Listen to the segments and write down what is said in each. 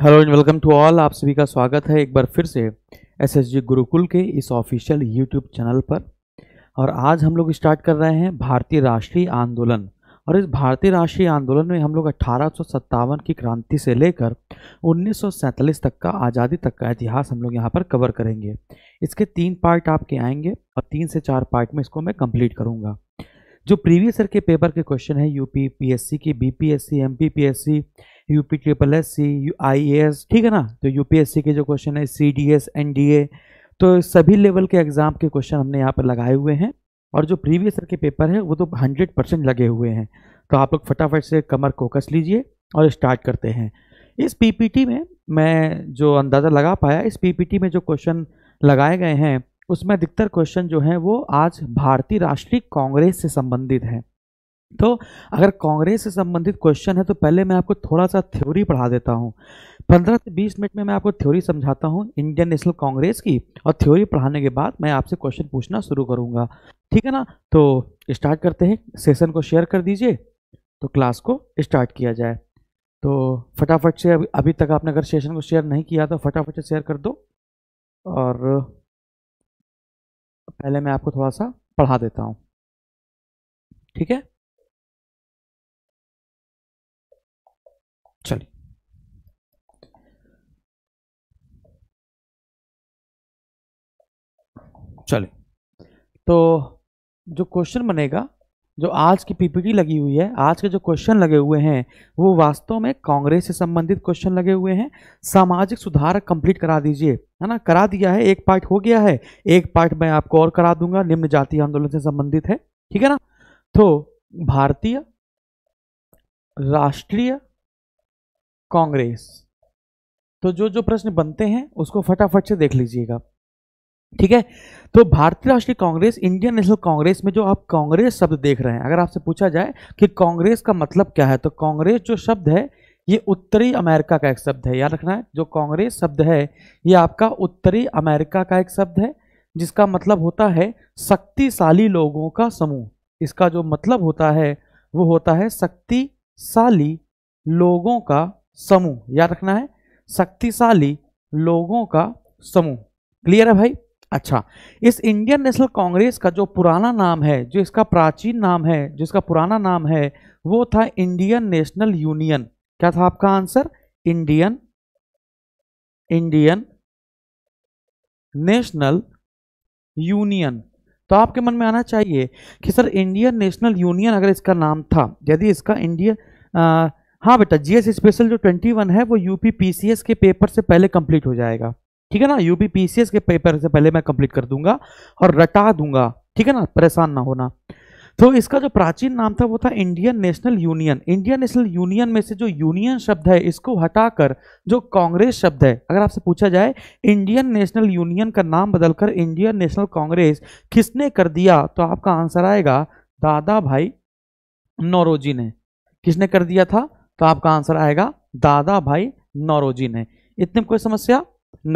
Hello and welcome to all आप सभी का स्वागत है एक बार फिर से एसएसजी गुरुकुल के इस ऑफिशियल यूट्यूब चैनल पर और आज हम लोग स्टार्ट कर रहे हैं भारतीय राष्ट्रीय आंदोलन और इस भारतीय राष्ट्रीय आंदोलन में हम लोग अठारह की क्रांति से लेकर उन्नीस तक का आज़ादी तक का इतिहास हम लोग यहाँ पर कवर करेंगे इसके तीन पार्ट आपके आएंगे और तीन से चार पार्ट में इसको मैं कंप्लीट करूँगा जो प्रीवियस ईयर के पेपर के क्वेश्चन है यूपी पीएससी की BPSC MPPSC UP triple S C IAS ठीक है ना तो यूपीएससी के जो क्वेश्चन है सीडीएस एनडीए तो सभी लेवल के एग्ज़ाम के क्वेश्चन हमने यहाँ पर लगाए हुए हैं और जो प्रीवियस ईयर के पेपर है वो तो हंड्रेड परसेंट लगे हुए हैं तो आप लोग फटाफट से कमर को कस लीजिए और स्टार्ट करते हैं इस टी में मैं जो अंदाज़ा लगा पाया इस टी में जो क्वेश्चन लगाए गए हैं उसमें अधिकतर क्वेश्चन जो हैं वो आज भारतीय राष्ट्रीय कांग्रेस से संबंधित हैं तो अगर कांग्रेस से संबंधित क्वेश्चन है तो पहले मैं आपको थोड़ा सा थ्योरी पढ़ा देता हूँ पंद्रह से बीस मिनट में मैं आपको थ्योरी समझाता हूँ इंडियन नेशनल कांग्रेस की और थ्योरी पढ़ाने के बाद मैं आपसे क्वेश्चन पूछना शुरू करूँगा ठीक है ना तो स्टार्ट करते हैं सेशन को शेयर कर दीजिए तो क्लास को स्टार्ट किया जाए तो फटाफट से अभी अभी तक आपने अगर सेशन को शेयर नहीं किया तो फटाफट से शेयर कर दो और पहले मैं आपको थोड़ा सा पढ़ा देता हूं ठीक है चलिए चलिए तो जो क्वेश्चन बनेगा जो आज की पीपीटी लगी हुई है आज के जो क्वेश्चन लगे हुए हैं वो वास्तव में कांग्रेस से संबंधित क्वेश्चन लगे हुए हैं सामाजिक सुधार कंप्लीट करा दीजिए है ना करा दिया है एक पार्ट हो गया है एक पार्ट मैं आपको और करा दूंगा निम्न जातीय आंदोलन से संबंधित है ठीक है ना तो भारतीय राष्ट्रीय कांग्रेस तो जो जो प्रश्न बनते हैं उसको फटाफट से देख लीजिएगा ठीक है तो भारतीय राष्ट्रीय कांग्रेस इंडियन नेशनल कांग्रेस में जो आप कांग्रेस शब्द देख रहे हैं अगर आपसे पूछा जाए कि कांग्रेस का मतलब क्या है तो कांग्रेस जो शब्द है ये उत्तरी अमेरिका का एक शब्द है याद रखना है जो कांग्रेस शब्द है ये आपका उत्तरी अमेरिका का एक शब्द है जिसका मतलब होता है शक्तिशाली लोगों का समूह इसका जो मतलब होता है वो होता है शक्तिशाली लोगों का समूह याद रखना है शक्तिशाली लोगों का समूह क्लियर है भाई अच्छा इस इंडियन नेशनल कांग्रेस का जो पुराना नाम है जो इसका प्राचीन नाम है जिसका पुराना नाम है वो था इंडियन नेशनल यूनियन क्या था आपका answer Indian Indian national union तो आपके मन में आना चाहिए कि सर इंडियन नेशनल यूनियन अगर इसका नाम था यदि इसका इंडिया हाँ बेटा जीएस स्पेशल जो 21 है वो यूपी पीसीएस के पेपर से पहले कंप्लीट हो जाएगा ठीक है ना यूपी के पेपर से पहले मैं कंप्लीट कर दूंगा और रटा दूंगा ठीक है ना परेशान ना होना तो इसका जो प्राचीन नाम था वो था Indian national union Indian national union में से जो यूनियन शब्द है इसको हटाकर जो कांग्रेस शब्द है अगर आपसे पूछा जाए इंडियन नेशनल यूनियन का नाम बदलकर इंडियन नेशनल कांग्रेस किसने कर दिया तो आपका आंसर आएगा दादा भाई नौरोजी ने किसने कर दिया था तो आपका आंसर आएगा दादा भाई नौरोजी ने इतने कोई समस्या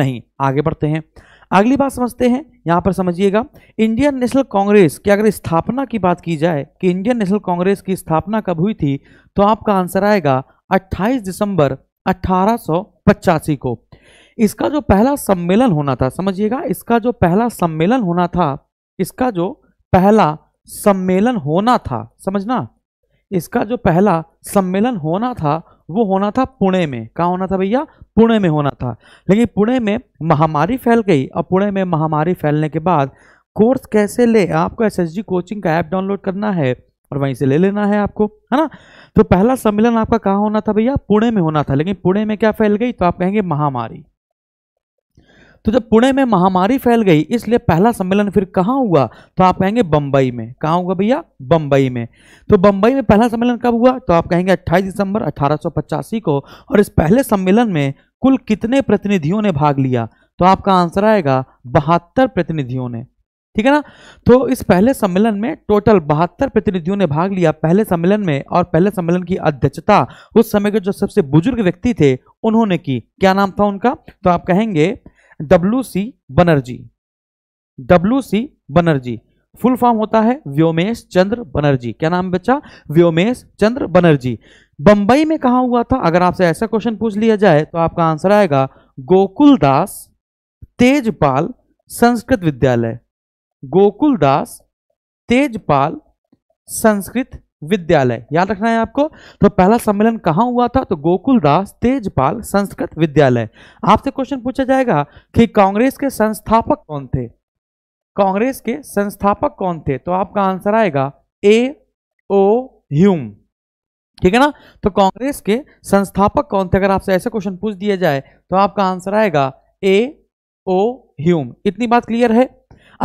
नहीं आगे बढ़ते हैं अगली बात समझते हैं यहाँ पर समझिएगा इंडियन नेशनल कांग्रेस की अगर स्थापना की बात की जाए कि इंडियन नेशनल कांग्रेस की स्थापना कब हुई थी तो आपका आंसर आएगा 28 दिसंबर अट्ठारह को इसका जो पहला सम्मेलन होना था समझिएगा इसका जो पहला सम्मेलन होना था इसका जो पहला सम्मेलन होना था समझना इसका जो पहला सम्मेलन होना था वो होना था पुणे में कहाँ होना था भैया पुणे में होना था लेकिन पुणे में महामारी फैल गई और पुणे में महामारी फैलने के बाद कोर्स कैसे ले आपको एस कोचिंग का ऐप डाउनलोड करना है और वहीं से ले लेना है आपको है ना तो पहला सम्मेलन आपका कहाँ होना था भैया पुणे में होना था लेकिन पुणे में क्या फैल गई तो आप कहेंगे महामारी तो जब पुणे में महामारी फैल गई इसलिए पहला सम्मेलन फिर कहाँ हुआ तो आप कहेंगे बम्बई में कहाँ हुआ भैया बम्बई में तो बम्बई में पहला सम्मेलन कब हुआ तो आप कहेंगे 28 दिसंबर अठारह को और इस पहले सम्मेलन में कुल कितने प्रतिनिधियों ने भाग लिया तो आपका आंसर आएगा बहत्तर प्रतिनिधियों ने ठीक है ना तो इस पहले सम्मेलन में टोटल बहत्तर प्रतिनिधियों ने भाग लिया पहले सम्मेलन में और पहले सम्मेलन की अध्यक्षता उस समय के जो सबसे बुजुर्ग व्यक्ति थे उन्होंने की क्या नाम था उनका तो आप कहेंगे W C Banerjee W C Banerjee full form होता है व्योमेश चंद्र बनर्जी क्या नाम बच्चा व्योमेश चंद्र बनर्जी बंबई में कहा हुआ था अगर आपसे ऐसा क्वेश्चन पूछ लिया जाए तो आपका आंसर आएगा गोकुलदास तेजपाल संस्कृत विद्यालय गोकुलदास तेजपाल संस्कृत विद्यालय याद रखना है आपको तो पहला सम्मेलन कहाँ हुआ था तो गोकुलदास तेजपाल संस्कृत विद्यालय आपसे क्वेश्चन पूछा जाएगा कि कांग्रेस के संस्थापक कौन थे कांग्रेस के संस्थापक कौन थे तो आपका आंसर आएगा ए ओ ह्यूम ठीक है ना तो कांग्रेस के संस्थापक कौन थे अगर आपसे ऐसे क्वेश्चन पूछ दिया जाए तो आपका आंसर आएगा ए ओ ह्यूम इतनी बात क्लियर है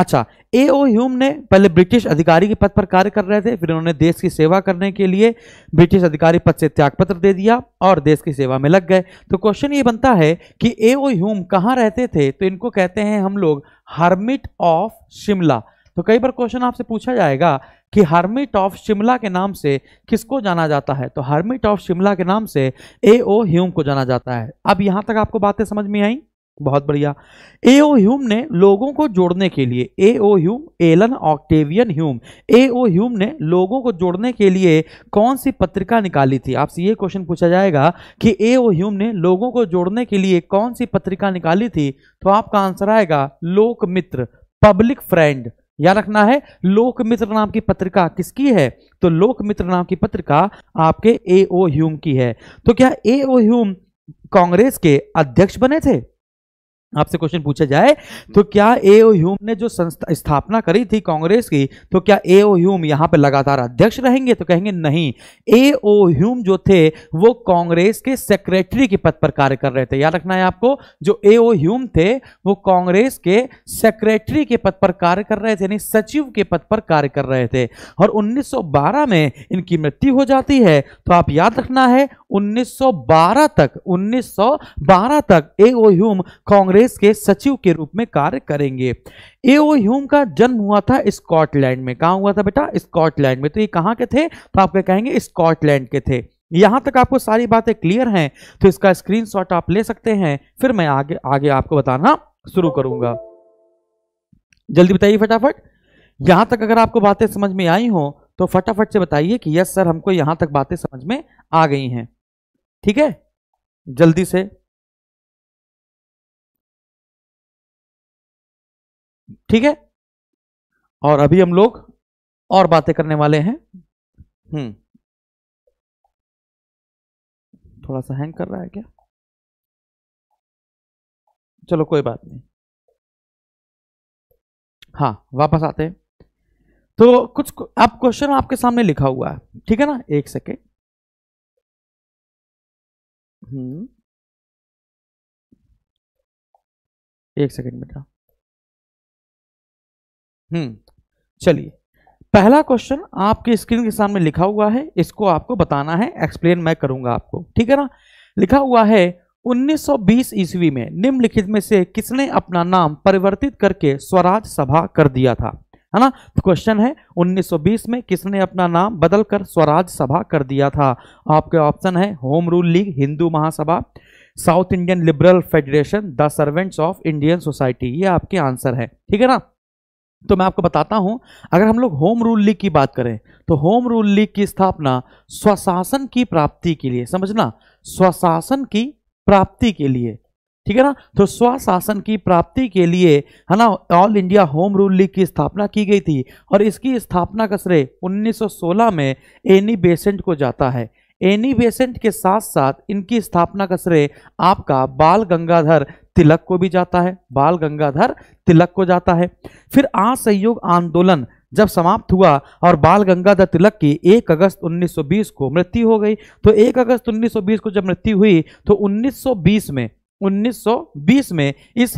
अच्छा ए ओ ह्यूम ने पहले ब्रिटिश अधिकारी के पद पर कार्य कर रहे थे फिर उन्होंने देश की सेवा करने के लिए ब्रिटिश अधिकारी पद से त्यागपत्र दे दिया और देश की सेवा में लग गए तो क्वेश्चन ये बनता है कि ए ओ ह्यूम कहाँ रहते थे तो इनको कहते हैं हम लोग हार्मिट ऑफ शिमला तो कई बार क्वेश्चन आपसे पूछा जाएगा कि हार्मिट ऑफ शिमला के नाम से किसको जाना जाता है तो हार्मिट ऑफ शिमला के नाम से ए ओ ह्यूम को जाना जाता है अब यहाँ तक आपको बातें समझ में आई बहुत बढ़िया ए ओ ह्यूम ने लोगों को जोड़ने के लिए A O Hume Allan Octavian Hume A O Hume ने लोगों को जोड़ने के लिए कौन सी पत्रिका निकाली थी आपसे ये क्वेश्चन पूछा जाएगा कि ए ओ ह्यूम ने लोगों को जोड़ने के लिए कौन सी पत्रिका निकाली थी तो आपका आंसर आएगा लोकमित्र पब्लिक फ्रेंड याद रखना है लोक मित्र नाम की पत्रिका किसकी है तो लोक मित्र नाम की पत्रिका आपके ए ओ ह्यूम की है तो क्या ए ओ ह्यूम कांग्रेस के अध्यक्ष बने थे आपसे क्वेश्चन पूछा जाए तो क्या ए ओ ह्यूम ने जो संस्था स्थापना करी थी कांग्रेस की तो क्या ए ओ ह्यूम यहाँ पे लगातार अध्यक्ष रहेंगे तो कहेंगे नहीं ए ओ ह्यूम जो थे वो कांग्रेस के सेक्रेटरी के पद पर कार्य कर रहे थे याद रखना है आपको जो ए ओ ह्यूम थे वो कांग्रेस के सेक्रेटरी के पद पर कार्य कर रहे थे यानी सचिव के पद पर कार्य कर रहे थे और उन्नीस में इनकी मृत्यु हो जाती है तो आप याद रखना है 1912 तक 1912 तक एओ ह्यूम कांग्रेस के सचिव के रूप में कार्य करेंगे एओ ह्यूम का जन्म हुआ था स्कॉटलैंड में कहा हुआ था बेटा स्कॉटलैंड में तो ये कहाँ के थे तो क्या कहेंगे स्कॉटलैंड के थे यहां तक आपको सारी बातें क्लियर हैं तो इसका स्क्रीनशॉट आप ले सकते हैं फिर मैं आगे आगे आपको बताना शुरू करूंगा जल्दी बताइए फटाफट यहां तक अगर आपको बातें समझ में आई हो तो फटाफट से बताइए कि यस सर हमको यहां तक बातें समझ में आ गई हैं ठीक है जल्दी से ठीक है और अभी हम लोग और बातें करने वाले हैं हम्म थोड़ा सा हैंग कर रहा है क्या चलो कोई बात नहीं हाँ वापस आते हैं तो कुछ अब क्वेश्चन आपके सामने लिखा हुआ है ठीक है ना एक सेकेंड हम्म। एक सेकेंड बेटा हम्म चलिए पहला क्वेश्चन आपके स्क्रीन के सामने लिखा हुआ है इसको आपको बताना है एक्सप्लेन मैं करूंगा आपको ठीक है ना लिखा हुआ है 1920 ईस्वी में निम्नलिखित में से किसने अपना नाम परिवर्तित करके स्वराज सभा कर दिया था है ना क्वेश्चन तो है 1920 में किसने अपना नाम बदलकर स्वराज सभा कर दिया था आपके ऑप्शन है home rule league Hindu Mahasabha South Indian liberal federation the servants of Indian society ये आपके आंसर है ठीक है ना तो मैं आपको बताता हूं अगर हम लोग होम रूल लीग की बात करें तो होम रूल लीग की स्थापना स्वशासन की प्राप्ति के लिए समझना स्वशासन की प्राप्ति के लिए ठीक है ना तो स्वशासन की प्राप्ति के लिए है ना all India home rule league की स्थापना की गई थी और इसकी स्थापना का श्रेय 1916 में एनी बेसेंट को जाता है एनी बेसेंट के साथ साथ इनकी स्थापना का श्रेय आपका बाल गंगाधर तिलक को भी जाता है बाल गंगाधर तिलक को जाता है फिर असहयोग आंदोलन जब समाप्त हुआ और बाल गंगाधर तिलक की 1 अगस्त 1920 को मृत्यु हो गई तो 1 अगस्त 1920 को जब मृत्यु हुई तो 1920 में 1920 में इस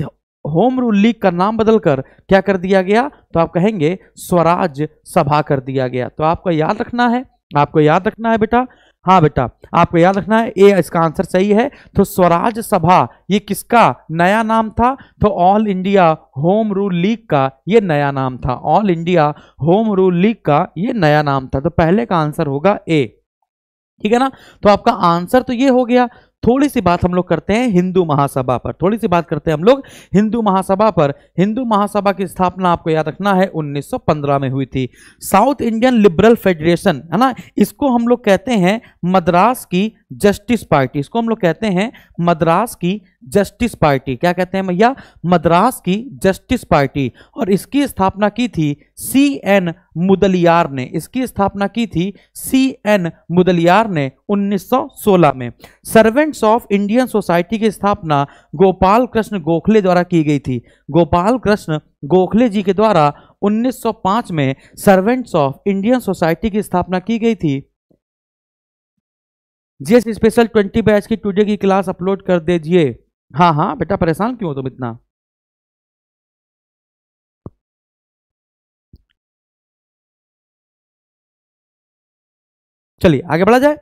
होम रूल लीग का नाम बदलकर क्या कर दिया गया तो आप कहेंगे स्वराज सभा कर दिया गया तो आपको याद रखना है आपको याद रखना है बेटा हाँ बेटा आपको याद रखना है ए इसका आंसर सही है तो स्वराज सभा ये किसका नया नाम था तो all India home rule league का ये नया नाम था all India home rule league का ये नया नाम था तो पहले का आंसर होगा ए ठीक है ना तो आपका आंसर तो ये हो गया थोड़ी सी बात हम लोग करते हैं हिंदू महासभा पर थोड़ी सी बात करते हैं हम लोग हिंदू महासभा पर हिंदू महासभा की स्थापना आपको याद रखना है 1915 में हुई थी साउथ इंडियन लिबरल फेडरेशन है ना इसको हम लोग कहते हैं मद्रास की जस्टिस पार्टी इसको हम लोग कहते हैं मद्रास की जस्टिस पार्टी क्या कहते हैं भैया मद्रास की जस्टिस पार्टी और इसकी स्थापना की थी सी एन मुदलियार ने इसकी स्थापना की थी सी एन मुदलियार ने 1916 में सर्वेंट्स ऑफ इंडियन सोसाइटी की स्थापना गोपाल कृष्ण गोखले द्वारा की गई थी गोपाल कृष्ण गोखले जी के द्वारा 1905 में सर्वेंट्स ऑफ इंडियन सोसाइटी की स्थापना की गई थी जीएस स्पेशल ट्वेंटी बैच की टुडे की क्लास अपलोड कर दीजिए हाँ हाँ बेटा परेशान क्यों हो तुम इतना चलिए आगे बढ़ा जाए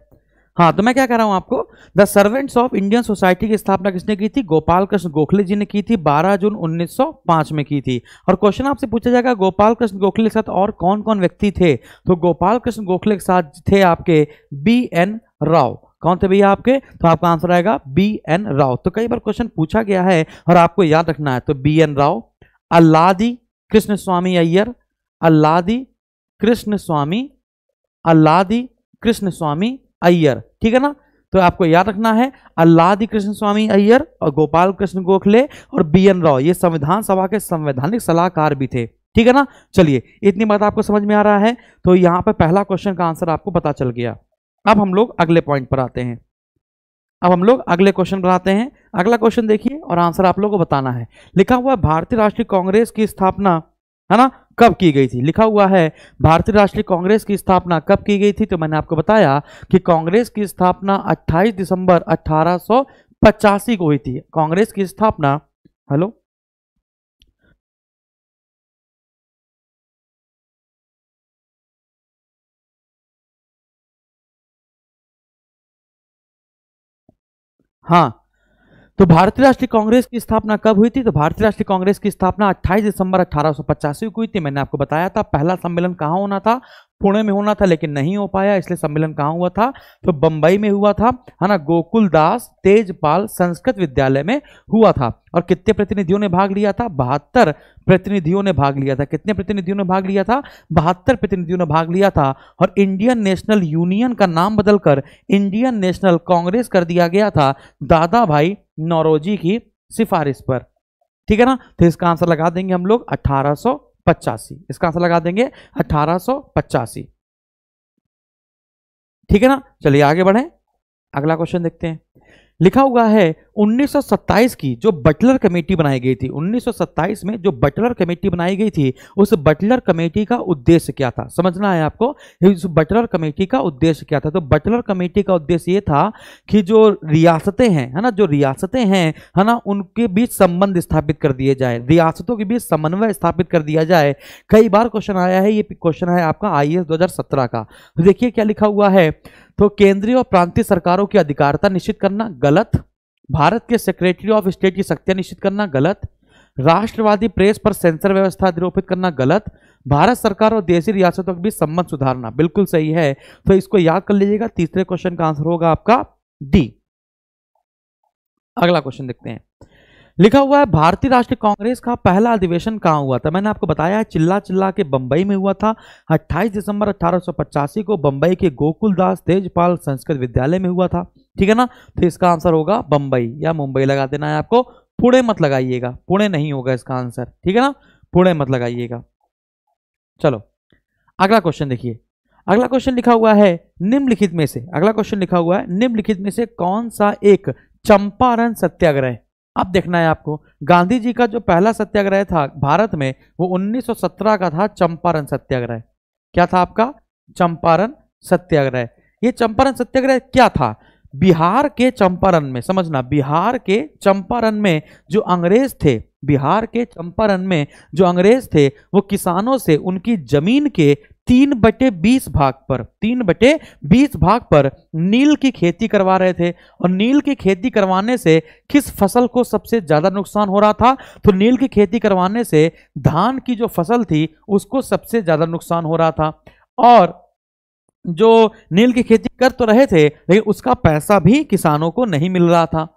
हाँ तो मैं क्या कह रहा हूं आपको the servants of Indian society की स्थापना किसने की थी गोपाल कृष्ण गोखले जी ने की थी 12 जून 1905 में की थी और क्वेश्चन आपसे पूछा जाएगा गोपाल कृष्ण गोखले के साथ और कौन कौन व्यक्ति थे तो गोपाल कृष्ण गोखले के साथ थे आपके बी एन राव कौन थे भैया आपके तो आपका आंसर आएगा बी एन राव तो कई बार क्वेश्चन पूछा गया है और आपको याद रखना है तो B N Rao Alladi Krishnaswami Iyer Alladi Krishnaswami Alladi Krishnaswami Iyer ठीक है ना तो आपको याद रखना है अल्लादी कृष्ण स्वामी अय्यर और गोपाल कृष्ण गोखले और बी एन राव ये संविधान सभा के संवैधानिक सलाहकार भी थे ठीक है ना चलिए इतनी बात आपको समझ में आ रहा है तो यहाँ पर पहला क्वेश्चन का आंसर आपको पता चल गया अब हम लोग अगले पॉइंट पर आते हैं अब हम लोग अगले क्वेश्चन पर आते हैं अगला क्वेश्चन देखिए और आंसर आप लोगों को बताना है लिखा हुआ भारतीय राष्ट्रीय कांग्रेस की स्थापना है ना कब की गई थी लिखा हुआ है भारतीय राष्ट्रीय कांग्रेस की स्थापना कब की गई थी तो मैंने आपको बताया कि कांग्रेस की स्थापना 28 दिसंबर अठारह को हुई थी कांग्रेस की स्थापना हेलो हाँ तो भारतीय राष्ट्रीय कांग्रेस की स्थापना कब हुई थी तो भारतीय राष्ट्रीय कांग्रेस की स्थापना 28 दिसंबर अठारह को हुई थी मैंने आपको बताया था पहला सम्मेलन कहाँ होना था पुणे में होना था लेकिन नहीं हो पाया इसलिए सम्मेलन कहाँ हुआ था तो बंबई में हुआ था है ना गोकुल दास तेजपाल संस्कृत विद्यालय में हुआ था और कितने प्रतिनिधियों ने भाग लिया था बहत्तर प्रतिनिधियों ने भाग लिया था कितने प्रतिनिधियों ने भाग लिया था बहत्तर प्रतिनिधियों ने भाग लिया था और इंडियन नेशनल यूनियन का नाम बदलकर इंडियन नेशनल कांग्रेस कर दिया गया था दादा भाई नौरोजी की सिफारिश पर ठीक है ना तो इसका आंसर लगा देंगे हम लोग अठारह पचासी इसका आंसर लगा देंगे अठारह पचासी ठीक है ना चलिए आगे बढ़े अगला क्वेश्चन देखते हैं लिखा हुआ है 1927 की जो बटलर कमेटी बनाई गई थी 1927 में जो बटलर कमेटी बनाई गई थी उस बटलर कमेटी का उद्देश्य क्या था समझना है आपको इस बटलर कमेटी का उद्देश्य क्या था तो बटलर कमेटी का उद्देश्य ये था कि जो रियासतें हैं है ना जो रियासतें हैं है ना उनके बीच संबंध स्थापित कर दिए जाए रियासतों के बीच समन्वय स्थापित कर दिया जाए कई बार क्वेश्चन आया है ये क्वेश्चन है आपका आई एस का तो देखिए क्या लिखा हुआ है तो केंद्रीय और प्रांतीय सरकारों की अधिकारता निश्चित करना गलत भारत के सेक्रेटरी ऑफ स्टेट की शक्तियां निश्चित करना गलत राष्ट्रवादी प्रेस पर सेंसर व्यवस्था अधिरोपित करना गलत भारत सरकार और देशी रियासतों के बीच संबंध सुधारना बिल्कुल सही है तो इसको याद कर लीजिएगा तीसरे क्वेश्चन का आंसर होगा आपका डी अगला क्वेश्चन देखते हैं लिखा हुआ है भारतीय राष्ट्रीय कांग्रेस का पहला अधिवेशन कहाँ हुआ था मैंने आपको बताया है चिल्ला चिल्ला के बंबई में हुआ था 28 दिसंबर अठारह को बंबई के गोकुलदास तेजपाल संस्कृत विद्यालय में हुआ था ठीक है ना तो इसका आंसर होगा बंबई या मुंबई लगा देना है आपको पुणे मत लगाइएगा पुणे नहीं होगा इसका आंसर ठीक है ना पुणे मत लगाइएगा चलो अगला क्वेश्चन देखिए अगला क्वेश्चन लिखा हुआ है निम्नलिखित में से अगला क्वेश्चन लिखा हुआ है निम्नलिखित में से कौन सा एक चंपारण सत्याग्रह अब देखना है आपको गांधी जी का जो पहला सत्याग्रह था भारत में वो 1917 का था चंपारण सत्याग्रह क्या था आपका चंपारण सत्याग्रह ये चंपारण सत्याग्रह क्या था बिहार के चंपारण में समझना बिहार के चंपारण में जो अंग्रेज थे बिहार के चंपारण में जो अंग्रेज थे वो किसानों से उनकी जमीन के तीन बटे बीस भाग पर तीन बटे बीस भाग पर नील की खेती करवा रहे थे और नील की खेती करवाने से किस फसल को सबसे ज्यादा नुकसान हो रहा था तो नील की खेती करवाने से धान की जो फसल थी उसको सबसे ज्यादा नुकसान हो रहा था और जो नील की खेती कर तो रहे थे लेकिन उसका पैसा भी किसानों को नहीं मिल रहा था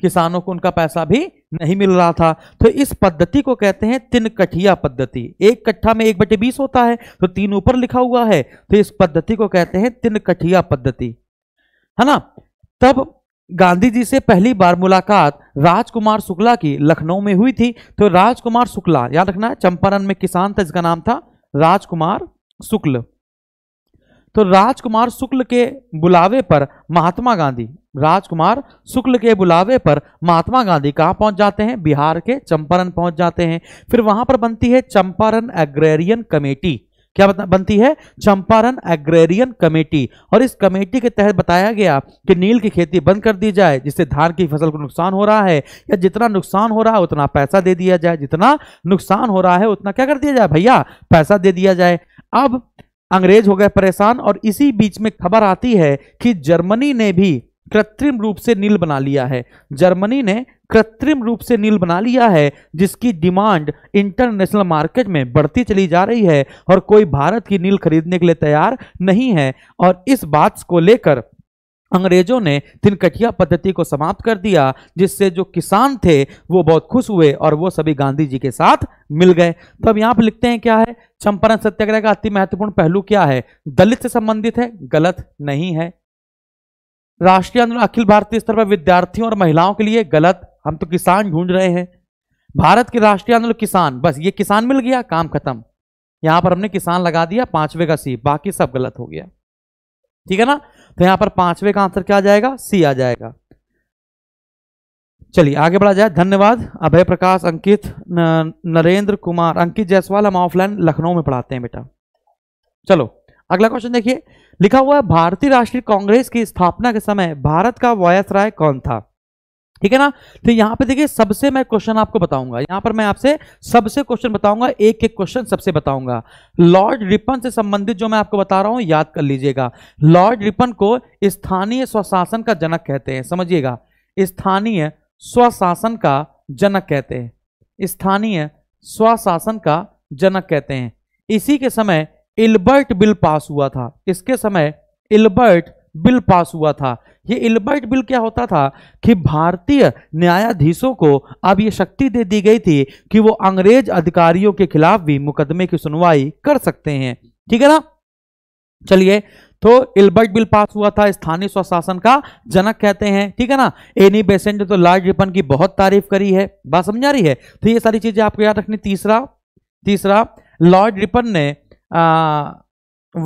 किसानों को उनका पैसा भी नहीं मिल रहा था तो इस पद्धति को कहते हैं तीन कठिया पद्धति एक कट्ठा में एक बटे बीस होता है तो तीन ऊपर लिखा हुआ है तो इस पद्धति को कहते हैं तीन कठिया पद्धति है ना तब गांधी जी से पहली बार मुलाकात राजकुमार शुक्ला की लखनऊ में हुई थी तो राजकुमार शुक्ला याद रखना है चंपारण में किसान था जिसका नाम था राजकुमार शुक्ल तो राजकुमार शुक्ल के बुलावे पर महात्मा गांधी राजकुमार शुक्ल के बुलावे पर महात्मा गांधी कहाँ पहुंच जाते हैं बिहार के चंपारण पहुंच जाते हैं फिर वहां पर बनती है चंपारण एग्रेरियन कमेटी क्या बनती है चंपारण एग्रेरियन कमेटी और इस कमेटी के तहत बताया गया कि नील की खेती बंद कर दी जाए जिससे धान की फसल को नुकसान हो रहा है या जितना नुकसान हो रहा है उतना पैसा दे दिया जाए जितना नुकसान हो रहा है उतना क्या कर दिया जाए भैया पैसा दे दिया जाए अब अंग्रेज हो गए परेशान और इसी बीच में खबर आती है कि जर्मनी ने भी कृत्रिम रूप से नील बना लिया है जर्मनी ने कृत्रिम रूप से नील बना लिया है जिसकी डिमांड इंटरनेशनल मार्केट में बढ़ती चली जा रही है और कोई भारत की नील खरीदने के लिए तैयार नहीं है और इस बात को लेकर अंग्रेजों ने तिनकटिया पद्धति को समाप्त कर दिया जिससे जो किसान थे वो बहुत खुश हुए और वो सभी गांधी जी के साथ मिल गए तो अब यहाँ पर लिखते हैं क्या है चंपारण सत्याग्रह का अति महत्वपूर्ण पहलू क्या है दलित से संबंधित है गलत नहीं है राष्ट्रीय आंदोलन अखिल भारतीय स्तर पर विद्यार्थियों और महिलाओं के लिए गलत हम तो किसान ढूंढ रहे हैं भारत के राष्ट्रीय आंदोलन किसान बस ये किसान मिल गया काम खत्म यहां पर हमने किसान लगा दिया पांचवे का सी बाकी सब गलत हो गया ठीक है ना तो यहां पर पांचवे का आंसर क्या आ जाएगा सी आ जाएगा चलिए आगे बढ़ा जाए धन्यवाद अभय प्रकाश अंकित नरेंद्र कुमार अंकित जायसवाल हम ऑफलाइन लखनऊ में पढ़ाते हैं बेटा चलो अगला क्वेश्चन देखिए लिखा हुआ है भारतीय राष्ट्रीय कांग्रेस की स्थापना के समय भारत का राय कौन था ठीक है ना तो यहां पे देखिए सबसे मैं क्वेश्चन आपको बताऊंगा यहां पर मैं आपसे सबसे क्वेश्चन बताऊंगा एक एक क्वेश्चन सबसे बताऊंगा लॉर्ड रिपन से संबंधित जो मैं आपको बता रहा हूं याद कर लीजिएगा लॉर्ड रिपन को स्थानीय स्वशासन का जनक कहते हैं समझिएगा स्थानीय स्वशासन का जनक कहते हैं स्थानीय स्वशासन का जनक कहते हैं इसी के समय इल्बर्ट बिल पास हुआ था इसके समय इल्बर्ट बिल पास हुआ था ये इल्बर्ट बिल क्या होता था कि भारतीय न्यायाधीशों को अब ये शक्ति दे दी गई थी कि वो अंग्रेज अधिकारियों के खिलाफ भी मुकदमे की सुनवाई कर सकते हैं ठीक है ना चलिए तो इल्बर्ट बिल पास हुआ था स्थानीय स्वशासन का जनक कहते हैं ठीक है ना एनी बेसेंट ने तो लॉर्ड रिपन की बहुत तारीफ करी है बात समझ आ रही है तो ये सारी चीजें आपको याद रखनी तीसरा तीसरा लॉर्ड रिपन ने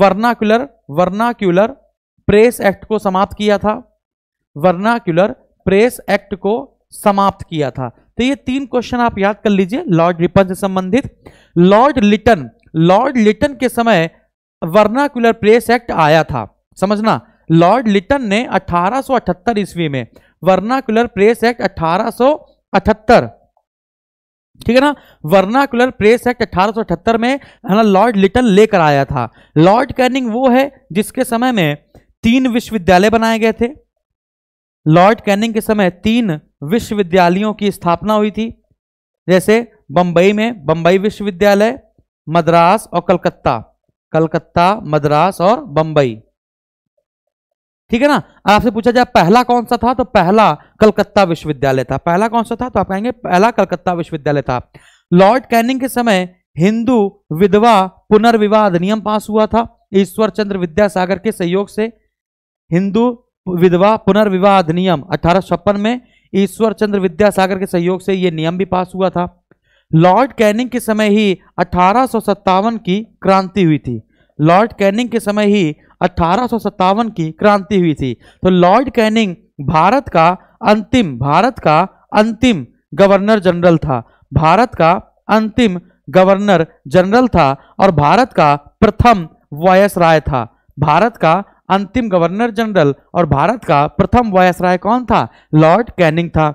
वर्नाक्युलर वर्नाक्युलर प्रेस एक्ट को समाप्त किया था वर्नाक्युलर प्रेस एक्ट को समाप्त किया था तो ये तीन क्वेश्चन आप याद कर लीजिए लॉर्ड रिपन से संबंधित लॉर्ड लिटन लॉर्ड लिटन के समय वर्नाक्युलर प्रेस एक्ट आया था समझना लॉर्ड लिटन ने 1878 ईस्वी में वर्नाक्युलर प्रेस एक्ट 1878 ठीक है ना वर्नाकुलर प्रेस एक्ट अठारह में है ना लॉर्ड लिटन लेकर आया था लॉर्ड कैनिंग वो है जिसके समय में तीन विश्वविद्यालय बनाए गए थे लॉर्ड कैनिंग के समय तीन विश्वविद्यालयों की स्थापना हुई थी जैसे बंबई में बंबई विश्वविद्यालय मद्रास और कलकत्ता कलकत्ता मद्रास और बंबई ठीक है ना आपसे पूछा जाए पहला कौन सा था तो पहला कलकत्ता विश्वविद्यालय था पहला कौन सा था तो आप कहेंगे पहला कलकत्ता विश्वविद्यालय था लॉर्ड कैनिंग के समय हिंदू विधवा पुनर्विवाह अधिनियम पास हुआ था ईश्वर चंद्र विद्यासागर के सहयोग से हिंदू विधवा पुनर्विवाह अधिनियम अठारह में ईश्वर चंद्र विद्यासागर के सहयोग से यह नियम भी पास हुआ था लॉर्ड कैनिंग के समय ही अठारह की क्रांति हुई थी लॉर्ड कैनिंग के समय ही अठारह की क्रांति हुई थी तो लॉर्ड कैनिंग भारत का अंतिम भारत का अंतिम गवर्नर जनरल था भारत का अंतिम गवर्नर जनरल था और भारत का प्रथम वायस राय था भारत का अंतिम गवर्नर जनरल और भारत का प्रथम वायस राय कौन था लॉर्ड कैनिंग था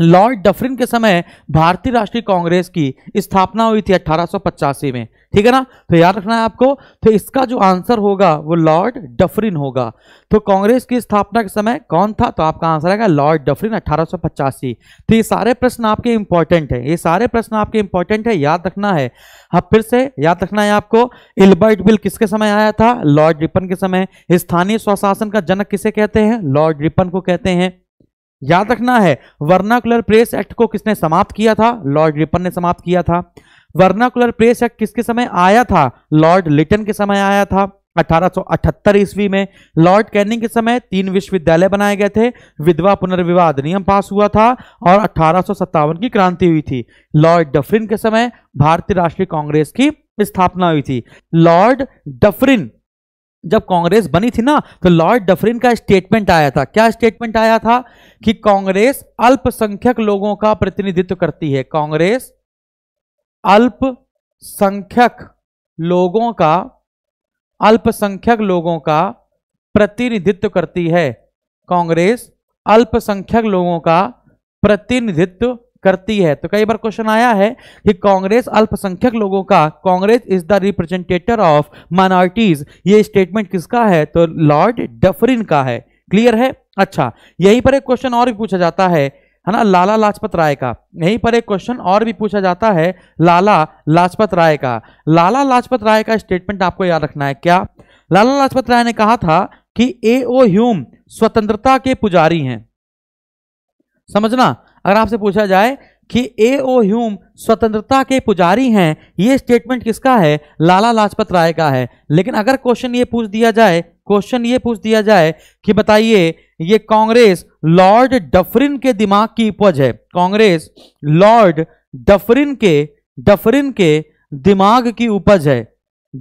लॉर्ड डफरिन के समय भारतीय राष्ट्रीय कांग्रेस की स्थापना हुई थी अट्ठारह में ठीक है ना तो याद रखना है आपको तो इसका जो आंसर होगा वो लॉर्ड डफरिन होगा तो कांग्रेस की स्थापना के समय कौन था तो आपका आंसर आएगा लॉर्ड डफरिन अट्ठारह तो ये सारे प्रश्न आपके इंपॉर्टेंट है ये सारे प्रश्न आपके इंपॉर्टेंट है याद रखना है अब फिर से याद रखना है आपको इल्बर्ट बिल किसके समय आया था लॉर्ड रिपन के समय स्थानीय स्वशासन का जनक किसे कहते हैं लॉर्ड रिपन को कहते हैं याद रखना है वर्नाकुलर प्रेस एक्ट को किसने समाप्त किया था लॉर्ड रिपन ने समाप्त किया था वर्नाकुलर प्रेस एक्ट किसके समय आया था लॉर्ड लिटन के समय आया था 1878 ईस्वी में लॉर्ड कैनिंग के समय तीन विश्वविद्यालय बनाए गए थे विधवा पुनर्विवाह अधिनियम पास हुआ था और अठारह की क्रांति हुई थी लॉर्ड डफरिन के समय भारतीय राष्ट्रीय कांग्रेस की स्थापना हुई थी लॉर्ड डफरिन जब कांग्रेस बनी थी ना तो लॉर्ड डफरिन का स्टेटमेंट आया था क्या स्टेटमेंट आया था कि कांग्रेस अल्पसंख्यक लोगों का प्रतिनिधित्व करती है कांग्रेस अल्पसंख्यक लोगों का अल्पसंख्यक लोगों का प्रतिनिधित्व करती है कांग्रेस अल्पसंख्यक लोगों का प्रतिनिधित्व करती है तो कई बार क्वेश्चन आया है कि कांग्रेस अल्पसंख्यक लोगों का Congress is the representator of minorities ये स्टेटमेंट किसका है तो लॉर्ड डफरिन का है क्लियर है अच्छा यहीं पर एक क्वेश्चन और भी पूछा जाता है है ना लाला लाजपत राय का यहीं पर एक क्वेश्चन और भी पूछा जाता है लाला लाजपत राय का लाला लाजपत राय का स्टेटमेंट आपको याद रखना है क्या लाला लाजपत राय ने कहा था कि ए ओ ह्यूम स्वतंत्रता के पुजारी हैं समझना अगर आपसे पूछा जाए कि ए ओ ह्यूम स्वतंत्रता के पुजारी हैं ये स्टेटमेंट किसका है लाला लाजपत राय का है लेकिन अगर क्वेश्चन ये पूछ दिया जाए क्वेश्चन ये पूछ दिया जाए कि बताइए ये कांग्रेस लॉर्ड डफरिन के दिमाग की उपज है कांग्रेस लॉर्ड डफरिन के डफरिन के दिमाग की उपज है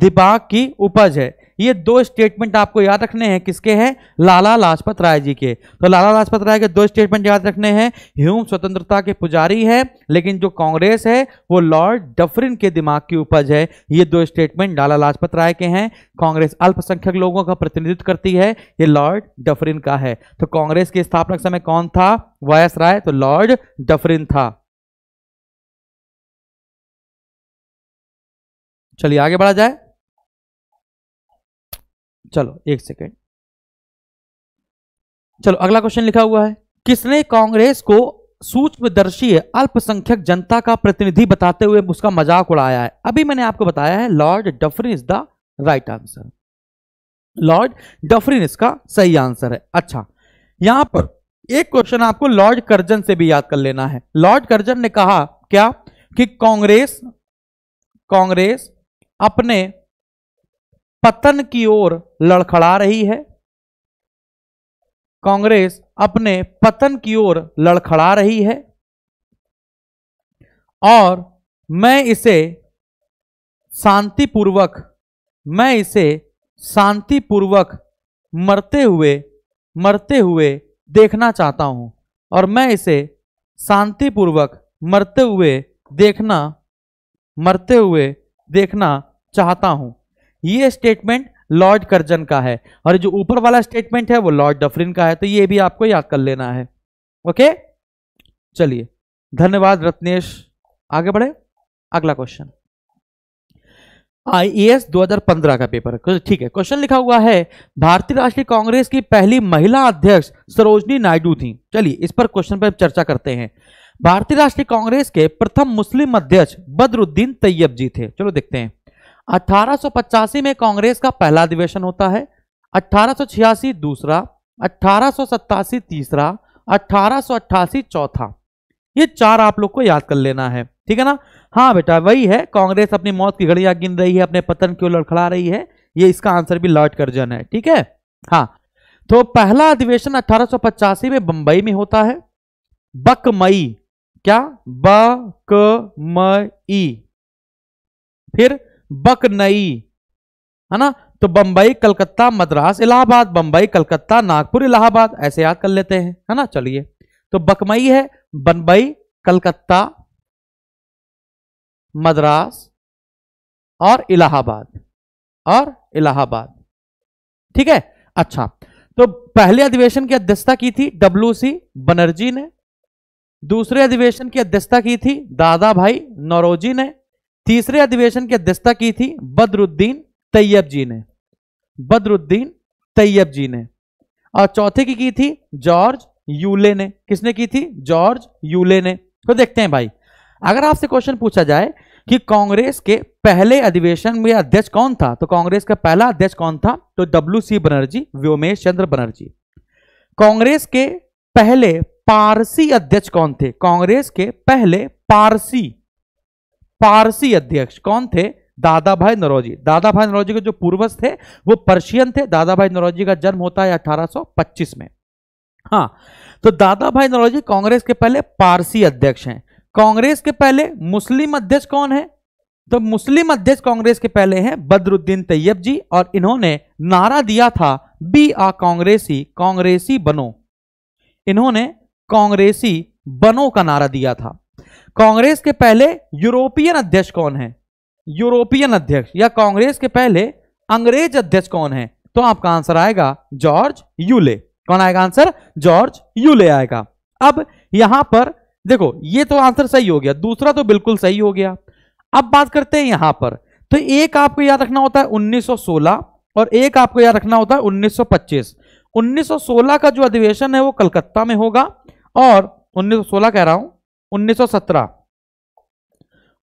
दिमाग की उपज है ये दो स्टेटमेंट आपको याद रखने हैं किसके हैं लाला लाजपत राय जी के तो लाला लाजपत राय के दो स्टेटमेंट याद रखने हैं ह्यूम स्वतंत्रता के पुजारी है लेकिन जो कांग्रेस है वो लॉर्ड डफरिन के दिमाग की उपज है ये दो स्टेटमेंट लाला लाजपत राय के हैं कांग्रेस अल्पसंख्यक लोगों का प्रतिनिधित्व करती है ये लॉर्ड डफरिन का है तो कांग्रेस के स्थापना समय कौन था वायस राय तो लॉर्ड डफरिन था चलिए आगे बढ़ा जाए चलो एक सेकेंड चलो अगला क्वेश्चन लिखा हुआ है किसने कांग्रेस को सूक्ष्मदर्शी अल्पसंख्यक जनता का प्रतिनिधि बताते हुए उसका मजाक उड़ाया है अभी मैंने आपको बताया है lord Dufferin is the right answer lord Dufferin इसका सही आंसर है अच्छा यहां पर एक क्वेश्चन आपको लॉर्ड कर्जन से भी याद कर लेना है लॉर्ड कर्जन ने कहा क्या कि कांग्रेस कांग्रेस अपने पतन की ओर लड़खड़ा रही है कांग्रेस अपने पतन की ओर लड़खड़ा रही है और मैं इसे शांतिपूर्वक मैं इसे शांतिपूर्वक मरते हुए मरते हुए देखना चाहता हूं और मैं इसे शांतिपूर्वक मरते हुए देखना मरते हुए देखना चाहता हूं ये स्टेटमेंट लॉर्ड कर्जन का है और जो ऊपर वाला स्टेटमेंट है वो लॉर्ड डफरिन का है तो ये भी आपको याद कर लेना है ओके चलिए धन्यवाद रत्नेश आगे बढ़े अगला क्वेश्चन आईएएस 2015 का पेपर ठीक है क्वेश्चन लिखा हुआ है भारतीय राष्ट्रीय कांग्रेस की पहली महिला अध्यक्ष सरोजनी नायडू थी चलिए इस पर क्वेश्चन पर चर्चा करते हैं भारतीय राष्ट्रीय कांग्रेस के प्रथम मुस्लिम अध्यक्ष बदरुद्दीन तैयब जी थे चलो देखते हैं 1885 में कांग्रेस का पहला अधिवेशन होता है 1886 दूसरा 1887 तीसरा 1888 चौथा ये चार आप लोग को याद कर लेना है ठीक है ना हाँ बेटा वही है कांग्रेस अपनी मौत की घड़िया गिन रही है अपने पतन क्यों लड़खड़ा रही है ये इसका आंसर भी लॉर्ड कर्जन है ठीक है हाँ तो पहला अधिवेशन अठारह में बंबई में होता है बकमई क्या बकमई फिर बकनई है ना तो बंबई कलकत्ता मद्रास इलाहाबाद बंबई कलकत्ता नागपुर इलाहाबाद ऐसे याद कर लेते हैं है ना चलिए तो बकमई है बंबई कलकत्ता मद्रास और इलाहाबाद और इलाहाबाद ठीक है अच्छा तो पहले अधिवेशन की अध्यक्षता की थी डब्ल्यू सी बनर्जी ने दूसरे अधिवेशन की अध्यक्षता की थी दादा भाई नौरोजी ने तीसरे अधिवेशन की अध्यक्षता की थी बदरुद्दीन तैयब जी ने बदरुद्दीन तैयब जी ने और चौथे की की थी जॉर्ज यूले ने किसने की थी जॉर्ज यूले ने तो देखते हैं भाई अगर आपसे क्वेश्चन पूछा जाए कि कांग्रेस के पहले अधिवेशन में अध्यक्ष कौन था तो कांग्रेस का पहला अध्यक्ष कौन था तो डब्ल्यू सी बनर्जी व्योमेश चंद्र बनर्जी कांग्रेस के पहले पारसी अध्यक्ष कौन थे कांग्रेस के पहले पारसी पारसी अध्यक्ष कौन थे दादा भाई नरोजी दादा भाई नरोजी के जो पूर्वज थे वो पर्शियन थे दादा भाई नरोजी का जन्म होता है अठारह में हाँ तो दादा भाई नरोजी कांग्रेस के पहले पारसी अध्यक्ष हैं कांग्रेस के पहले मुस्लिम अध्यक्ष कौन है तो मुस्लिम अध्यक्ष कांग्रेस के पहले हैं बदरुद्दीन तैयब जी और इन्होंने नारा दिया था बी आ कांग्रेसी कांग्रेसी बनो इन्होंने कांग्रेसी बनो का नारा दिया था कांग्रेस के पहले यूरोपियन अध्यक्ष कौन है यूरोपियन अध्यक्ष या कांग्रेस के पहले अंग्रेज अध्यक्ष कौन है तो आपका आंसर आएगा जॉर्ज यूले कौन आएगा आंसर जॉर्ज यूले आएगा अब यहां पर देखो ये तो आंसर सही हो गया दूसरा तो बिल्कुल सही हो गया अब बात करते हैं यहां पर तो एक आपको याद रखना होता है 1916 और एक आपको याद रखना होता है 1925 1916 का जो अधिवेशन है वो कलकत्ता में होगा और 1916 कह रहा हूं 1917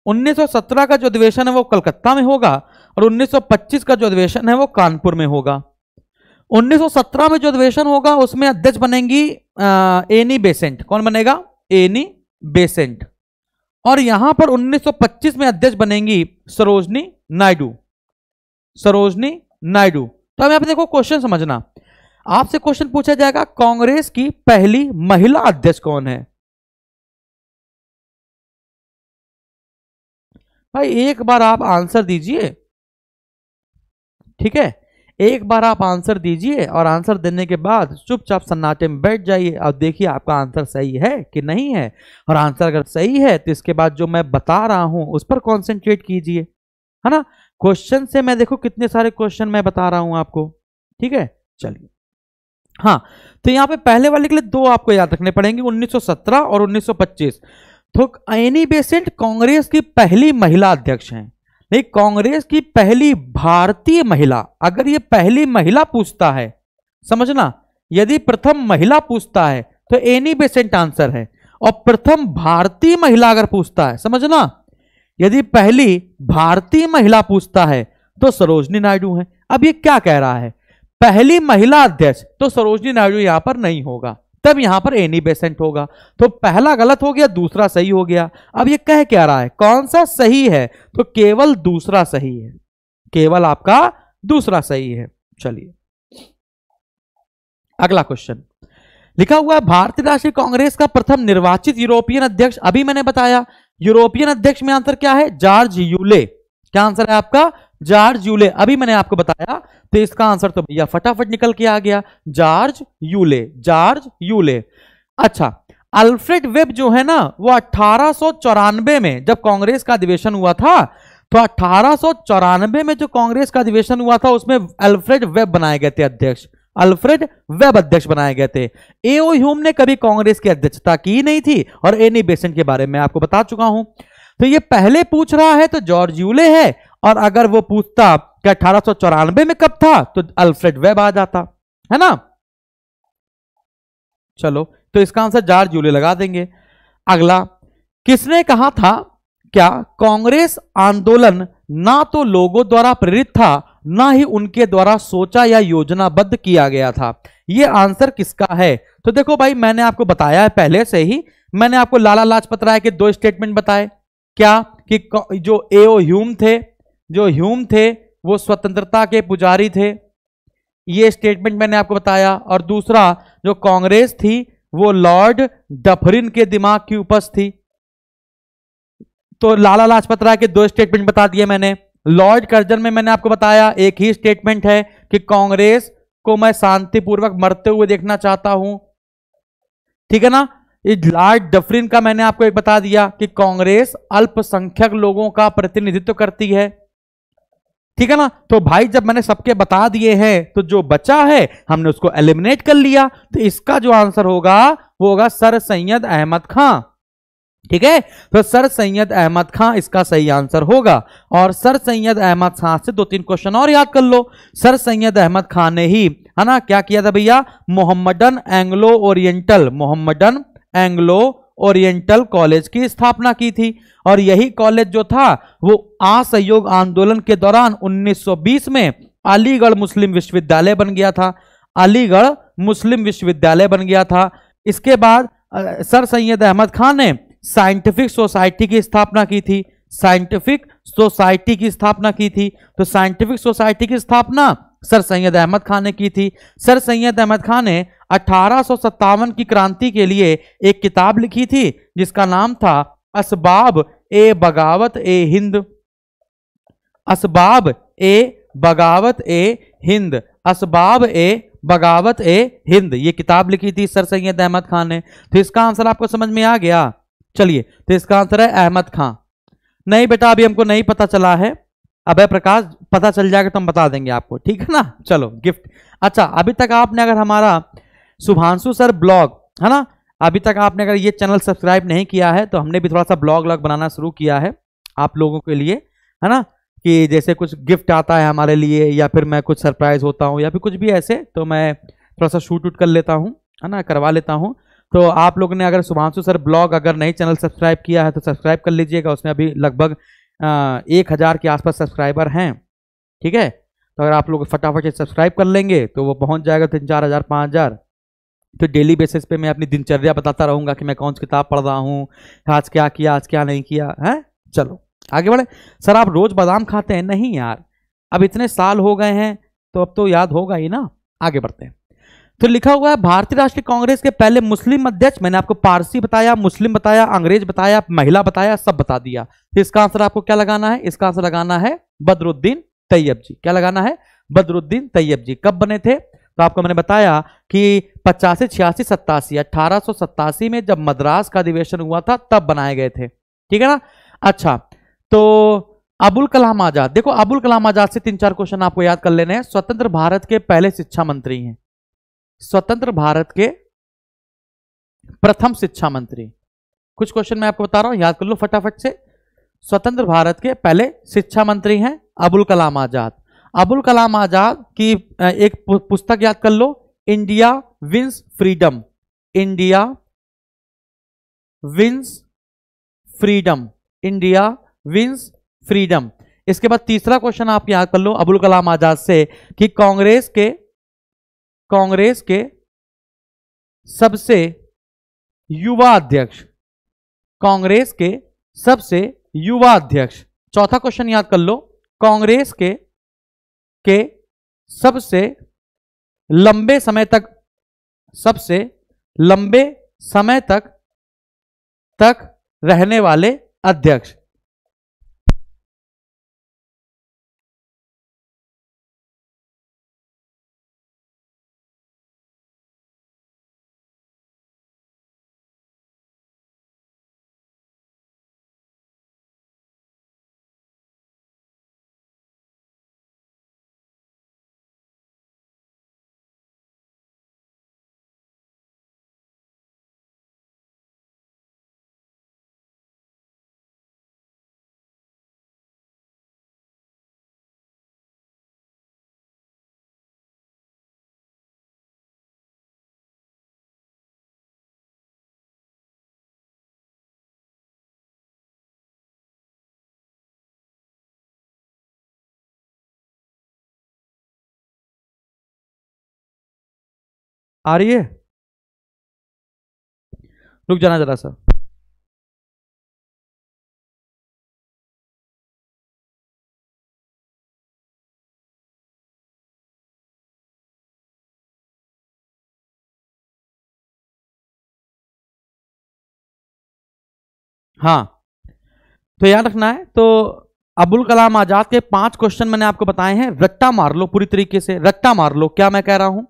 1917 का जो अधिवेशन है वो कलकत्ता में होगा और 1925 का जो अधिवेशन है वो कानपुर में होगा 1917 में जो अधिवेशन होगा उसमें अध्यक्ष बनेगी एनी बेसेंट कौन बनेगा एनी बेसेंट और यहां पर 1925 में अध्यक्ष बनेंगी सरोजनी नायडू सरोजनी नायडू तो हमें आप देखो क्वेश्चन समझना आपसे क्वेश्चन पूछा जाएगा कांग्रेस की पहली महिला अध्यक्ष कौन है भाई एक बार आप आंसर दीजिए ठीक है एक बार आप आंसर दीजिए और आंसर देने के बाद चुपचाप सन्नाटे में बैठ जाइए और देखिए आपका आंसर सही है कि नहीं है और आंसर अगर सही है तो इसके बाद जो मैं बता रहा हूं उस पर कॉन्सेंट्रेट कीजिए है ना क्वेश्चन से मैं देखो कितने सारे क्वेश्चन मैं बता रहा हूं आपको ठीक है चलिए हाँ तो यहाँ पे पहले वाले के लिए दो आपको याद रखने पड़ेंगे 1917 और 1925 तो एनी बेसेंट कांग्रेस की पहली महिला अध्यक्ष हैं नहीं कांग्रेस की पहली भारतीय महिला अगर ये पहली महिला पूछता है समझना यदि प्रथम महिला पूछता है तो एनी बेसेंट आंसर है और प्रथम भारतीय महिला अगर पूछता है समझना यदि पहली भारतीय महिला पूछता है तो सरोजनी नायडू है अब ये क्या कह रहा है पहली महिला अध्यक्ष तो सरोजनी नायडू यहां पर नहीं होगा तब यहां पर एनी बेसेंट होगा तो पहला गलत हो गया दूसरा सही हो गया अब ये कह क्या रहा है कौन सा सही है तो केवल दूसरा सही है केवल आपका दूसरा सही है चलिए अगला क्वेश्चन लिखा हुआ है भारतीय राष्ट्रीय कांग्रेस का प्रथम निर्वाचित यूरोपियन अध्यक्ष अभी मैंने बताया यूरोपियन अध्यक्ष में आंसर क्या है जॉर्ज यूले क्या आंसर है आपका जॉर्ज यूले अभी मैंने आपको बताया तो इसका आंसर तो भैया फटाफट निकल के आ गया जॉर्ज यूले जॉर्ज यूले अच्छा अल्फ्रेड वेब जो है ना वो अठारह में जब कांग्रेस का अधिवेशन हुआ था तो अठारह में जो कांग्रेस का अधिवेशन हुआ था उसमें अल्फ्रेड वेब बनाए गए थे अध्यक्ष अल्फ्रेड वेब अध्यक्ष बनाए गए थे एओ ह्यूम ने कभी कांग्रेस की अध्यक्षता की नहीं थी और एनी बेसेंट के बारे में आपको बता चुका हूं तो ये पहले पूछ रहा है तो जॉर्ज यूले है और अगर वो पूछता कि अठारह में कब था तो अल्फ्रेड वेब आ जाता है ना चलो तो इसका आंसर जार जूले लगा देंगे अगला किसने कहा था क्या कांग्रेस आंदोलन ना तो लोगों द्वारा प्रेरित था ना ही उनके द्वारा सोचा या योजनाबद्ध किया गया था यह आंसर किसका है तो देखो भाई मैंने आपको बताया है पहले से ही मैंने आपको लाला लाजपत राय के दो स्टेटमेंट बताए क्या कि जो एओ ह्यूम थे जो ह्यूम थे वो स्वतंत्रता के पुजारी थे ये स्टेटमेंट मैंने आपको बताया और दूसरा जो कांग्रेस थी वो लॉर्ड डफरिन के दिमाग की उपज थी तो लाला लाजपत राय के दो स्टेटमेंट बता दिए मैंने लॉर्ड कर्जन में मैंने आपको बताया एक ही स्टेटमेंट है कि कांग्रेस को मैं शांतिपूर्वक मरते हुए देखना चाहता हूं ठीक है ना लॉर्ड डफरिन का मैंने आपको एक बता दिया कि कांग्रेस अल्पसंख्यक लोगों का प्रतिनिधित्व करती है ठीक है ना तो भाई जब मैंने सबके बता दिए हैं तो जो बचा है हमने उसको एलिमिनेट कर लिया तो इसका जो आंसर होगा वो होगा सर सैयद अहमद खां ठीक है तो सर सैयद अहमद खां इसका सही आंसर होगा और सर सैयद अहमद खां से दो तीन क्वेश्चन और याद कर लो सर सैयद अहमद खां ने ही है ना क्या किया था भैया Mohammedan Anglo Oriental Mohammedan Anglo Oriental college की स्थापना की थी और यही कॉलेज जो था वो असहयोग आंदोलन के दौरान 1920 में अलीगढ़ मुस्लिम विश्वविद्यालय बन गया था अलीगढ़ मुस्लिम विश्वविद्यालय बन गया था इसके बाद सर सैयद अहमद खान ने साइंटिफिक सोसाइटी की स्थापना की थी साइंटिफिक सोसाइटी की स्थापना की थी तो साइंटिफिक सोसाइटी की स्थापना सर सैयद अहमद खान ने की थी सर सैयद अहमद खान ने अठारह की क्रांति के लिए एक किताब लिखी थी जिसका नाम था असबाब ए बगावत ए हिंद असबाब ए बगावत ए हिंद असबाब ए बगावत ए हिंद ये किताब लिखी थी सर सैयद अहमद खान ने तो इसका आंसर आपको समझ में आ गया चलिए तो इसका आंसर है अहमद खान नहीं बेटा अभी हमको नहीं पता चला है अभय प्रकाश पता चल जाएगा तो हम बता देंगे आपको ठीक है ना चलो गिफ्ट अच्छा अभी तक आपने अगर हमारा सुभांशु सर ब्लॉग है ना अभी तक आपने अगर ये चैनल सब्सक्राइब नहीं किया है तो हमने भी थोड़ा सा ब्लॉग व्लॉग बनाना शुरू किया है आप लोगों के लिए है ना कि जैसे कुछ गिफ्ट आता है हमारे लिए या फिर मैं कुछ सरप्राइज होता हूँ या फिर कुछ भी ऐसे तो मैं थोड़ा सा शूट उट कर लेता हूँ है ना करवा लेता हूँ तो आप लोगों ने अगर सुभांशु सर ब्लॉग अगर नहीं चैनल सब्सक्राइब किया है तो सब्सक्राइब कर लीजिएगा उसमें अभी लगभग एक हज़ार के आसपास सब्सक्राइबर हैं ठीक है तो अगर आप लोग फटाफट से सब्सक्राइब कर लेंगे तो वो पहुंच जाएगा तीन चार हज़ार पाँच हज़ार तो डेली बेसिस पे मैं अपनी दिनचर्या बताता रहूँगा कि मैं कौन सी किताब पढ़ रहा हूँ आज क्या किया आज क्या नहीं किया है चलो आगे बढ़े सर आप रोज़ बादाम खाते हैं नहीं यार अब इतने साल हो गए हैं तो अब तो याद होगा ही ना आगे बढ़ते हैं फिर लिखा हुआ है भारतीय राष्ट्रीय कांग्रेस के पहले मुस्लिम अध्यक्ष मैंने आपको पारसी बताया मुस्लिम बताया अंग्रेज बताया महिला बताया सब बता दिया तो इसका आंसर आपको क्या लगाना है इसका आंसर लगाना है बदरुद्दीन तैयब जी क्या लगाना है बदरुद्दीन तैयब जी कब बने थे तो आपको मैंने बताया कि पचासी छियासी सत्तासी अठारह में जब मद्रास का अधिवेशन हुआ था तब बनाए गए थे ठीक है ना अच्छा तो अबुल कलाम आजाद देखो अबुल कलाम आजाद से तीन चार क्वेश्चन आपको याद कर लेने हैं स्वतंत्र भारत के पहले शिक्षा मंत्री हैं स्वतंत्र भारत के प्रथम शिक्षा मंत्री कुछ क्वेश्चन मैं आपको बता रहा हूं याद कर लो फटाफट से स्वतंत्र भारत के पहले शिक्षा मंत्री हैं अबुल कलाम आजाद अबुल कलाम आजाद की एक पुस्तक याद कर लो India wins freedom India wins freedom India wins freedom इसके बाद तीसरा क्वेश्चन आप याद कर लो अबुल कलाम आजाद से कि कांग्रेस के कांग्रेस के सबसे युवा अध्यक्ष कांग्रेस के सबसे युवा अध्यक्ष चौथा क्वेश्चन याद कर लो कांग्रेस के के सबसे लंबे समय तक सबसे लंबे समय तक तक रहने वाले अध्यक्ष आ रही है रुक जाना जरा सा हाँ तो याद रखना है तो अबुल कलाम आजाद के पांच क्वेश्चन मैंने आपको बताए हैं रट्टा मार लो पूरी तरीके से रट्टा मार लो क्या मैं कह रहा हूं